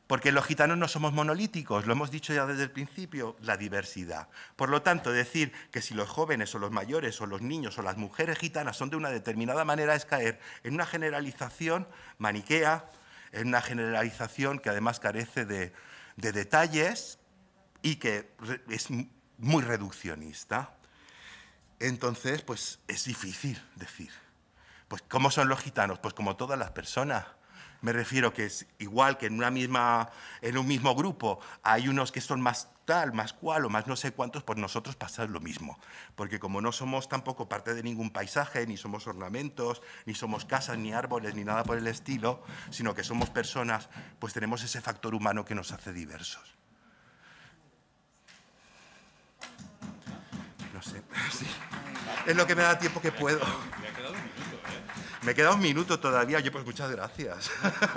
porque los gitanos no somos monolíticos, lo hemos dicho ya desde el principio, la diversidad. Por lo tanto, decir que si los jóvenes o los mayores o los niños o las mujeres gitanas son de una determinada manera es caer en una generalización maniquea, en una generalización que además carece de, de detalles y que es muy reduccionista. Entonces, pues es difícil decir. Pues, ¿cómo son los gitanos? Pues como todas las personas. Me refiero que es igual que en, una misma, en un mismo grupo hay unos que son más tal, más cual o más no sé cuántos, pues nosotros pasa lo mismo. Porque como no somos tampoco parte de ningún paisaje, ni somos ornamentos, ni somos casas, ni árboles, ni nada por el estilo, sino que somos personas, pues tenemos ese factor humano que nos hace diversos. no sé. Es lo que me da tiempo que puedo. Me ha quedado un minuto, ¿eh? Me queda un minuto todavía. Yo, pues muchas gracias.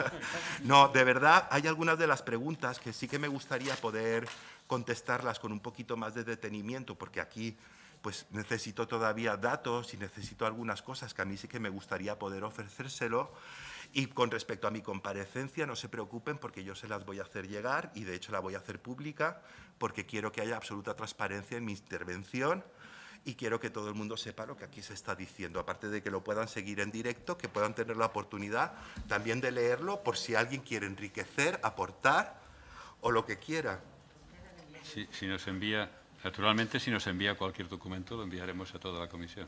no, de verdad, hay algunas de las preguntas que sí que me gustaría poder contestarlas con un poquito más de detenimiento, porque aquí pues necesito todavía datos y necesito algunas cosas que a mí sí que me gustaría poder ofrecérselo y con respecto a mi comparecencia, no se preocupen porque yo se las voy a hacer llegar y de hecho la voy a hacer pública porque quiero que haya absoluta transparencia en mi intervención y quiero que todo el mundo sepa lo que aquí se está diciendo, aparte de que lo puedan seguir en directo, que puedan tener la oportunidad también de leerlo por si alguien quiere enriquecer, aportar o lo que quiera. Si, nos envía Naturalmente, si nos envía cualquier documento, lo enviaremos a toda la comisión.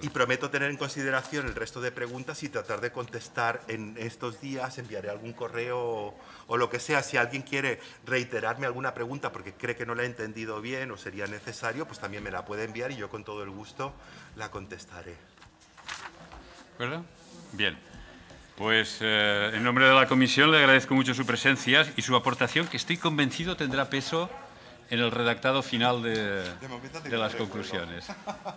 y prometo tener en consideración el resto de preguntas y tratar de contestar en estos días. Enviaré algún correo o, lo que sea. Si alguien quiere reiterarme alguna pregunta porque cree que no la he entendido bien o sería necesario, pues también me la puede enviar y yo con todo el gusto la contestaré. ¿De Bien. Pues eh, en nombre de la comisión le agradezco mucho su presencia y su aportación, que estoy convencido tendrá peso en el redactado final de, las conclusiones.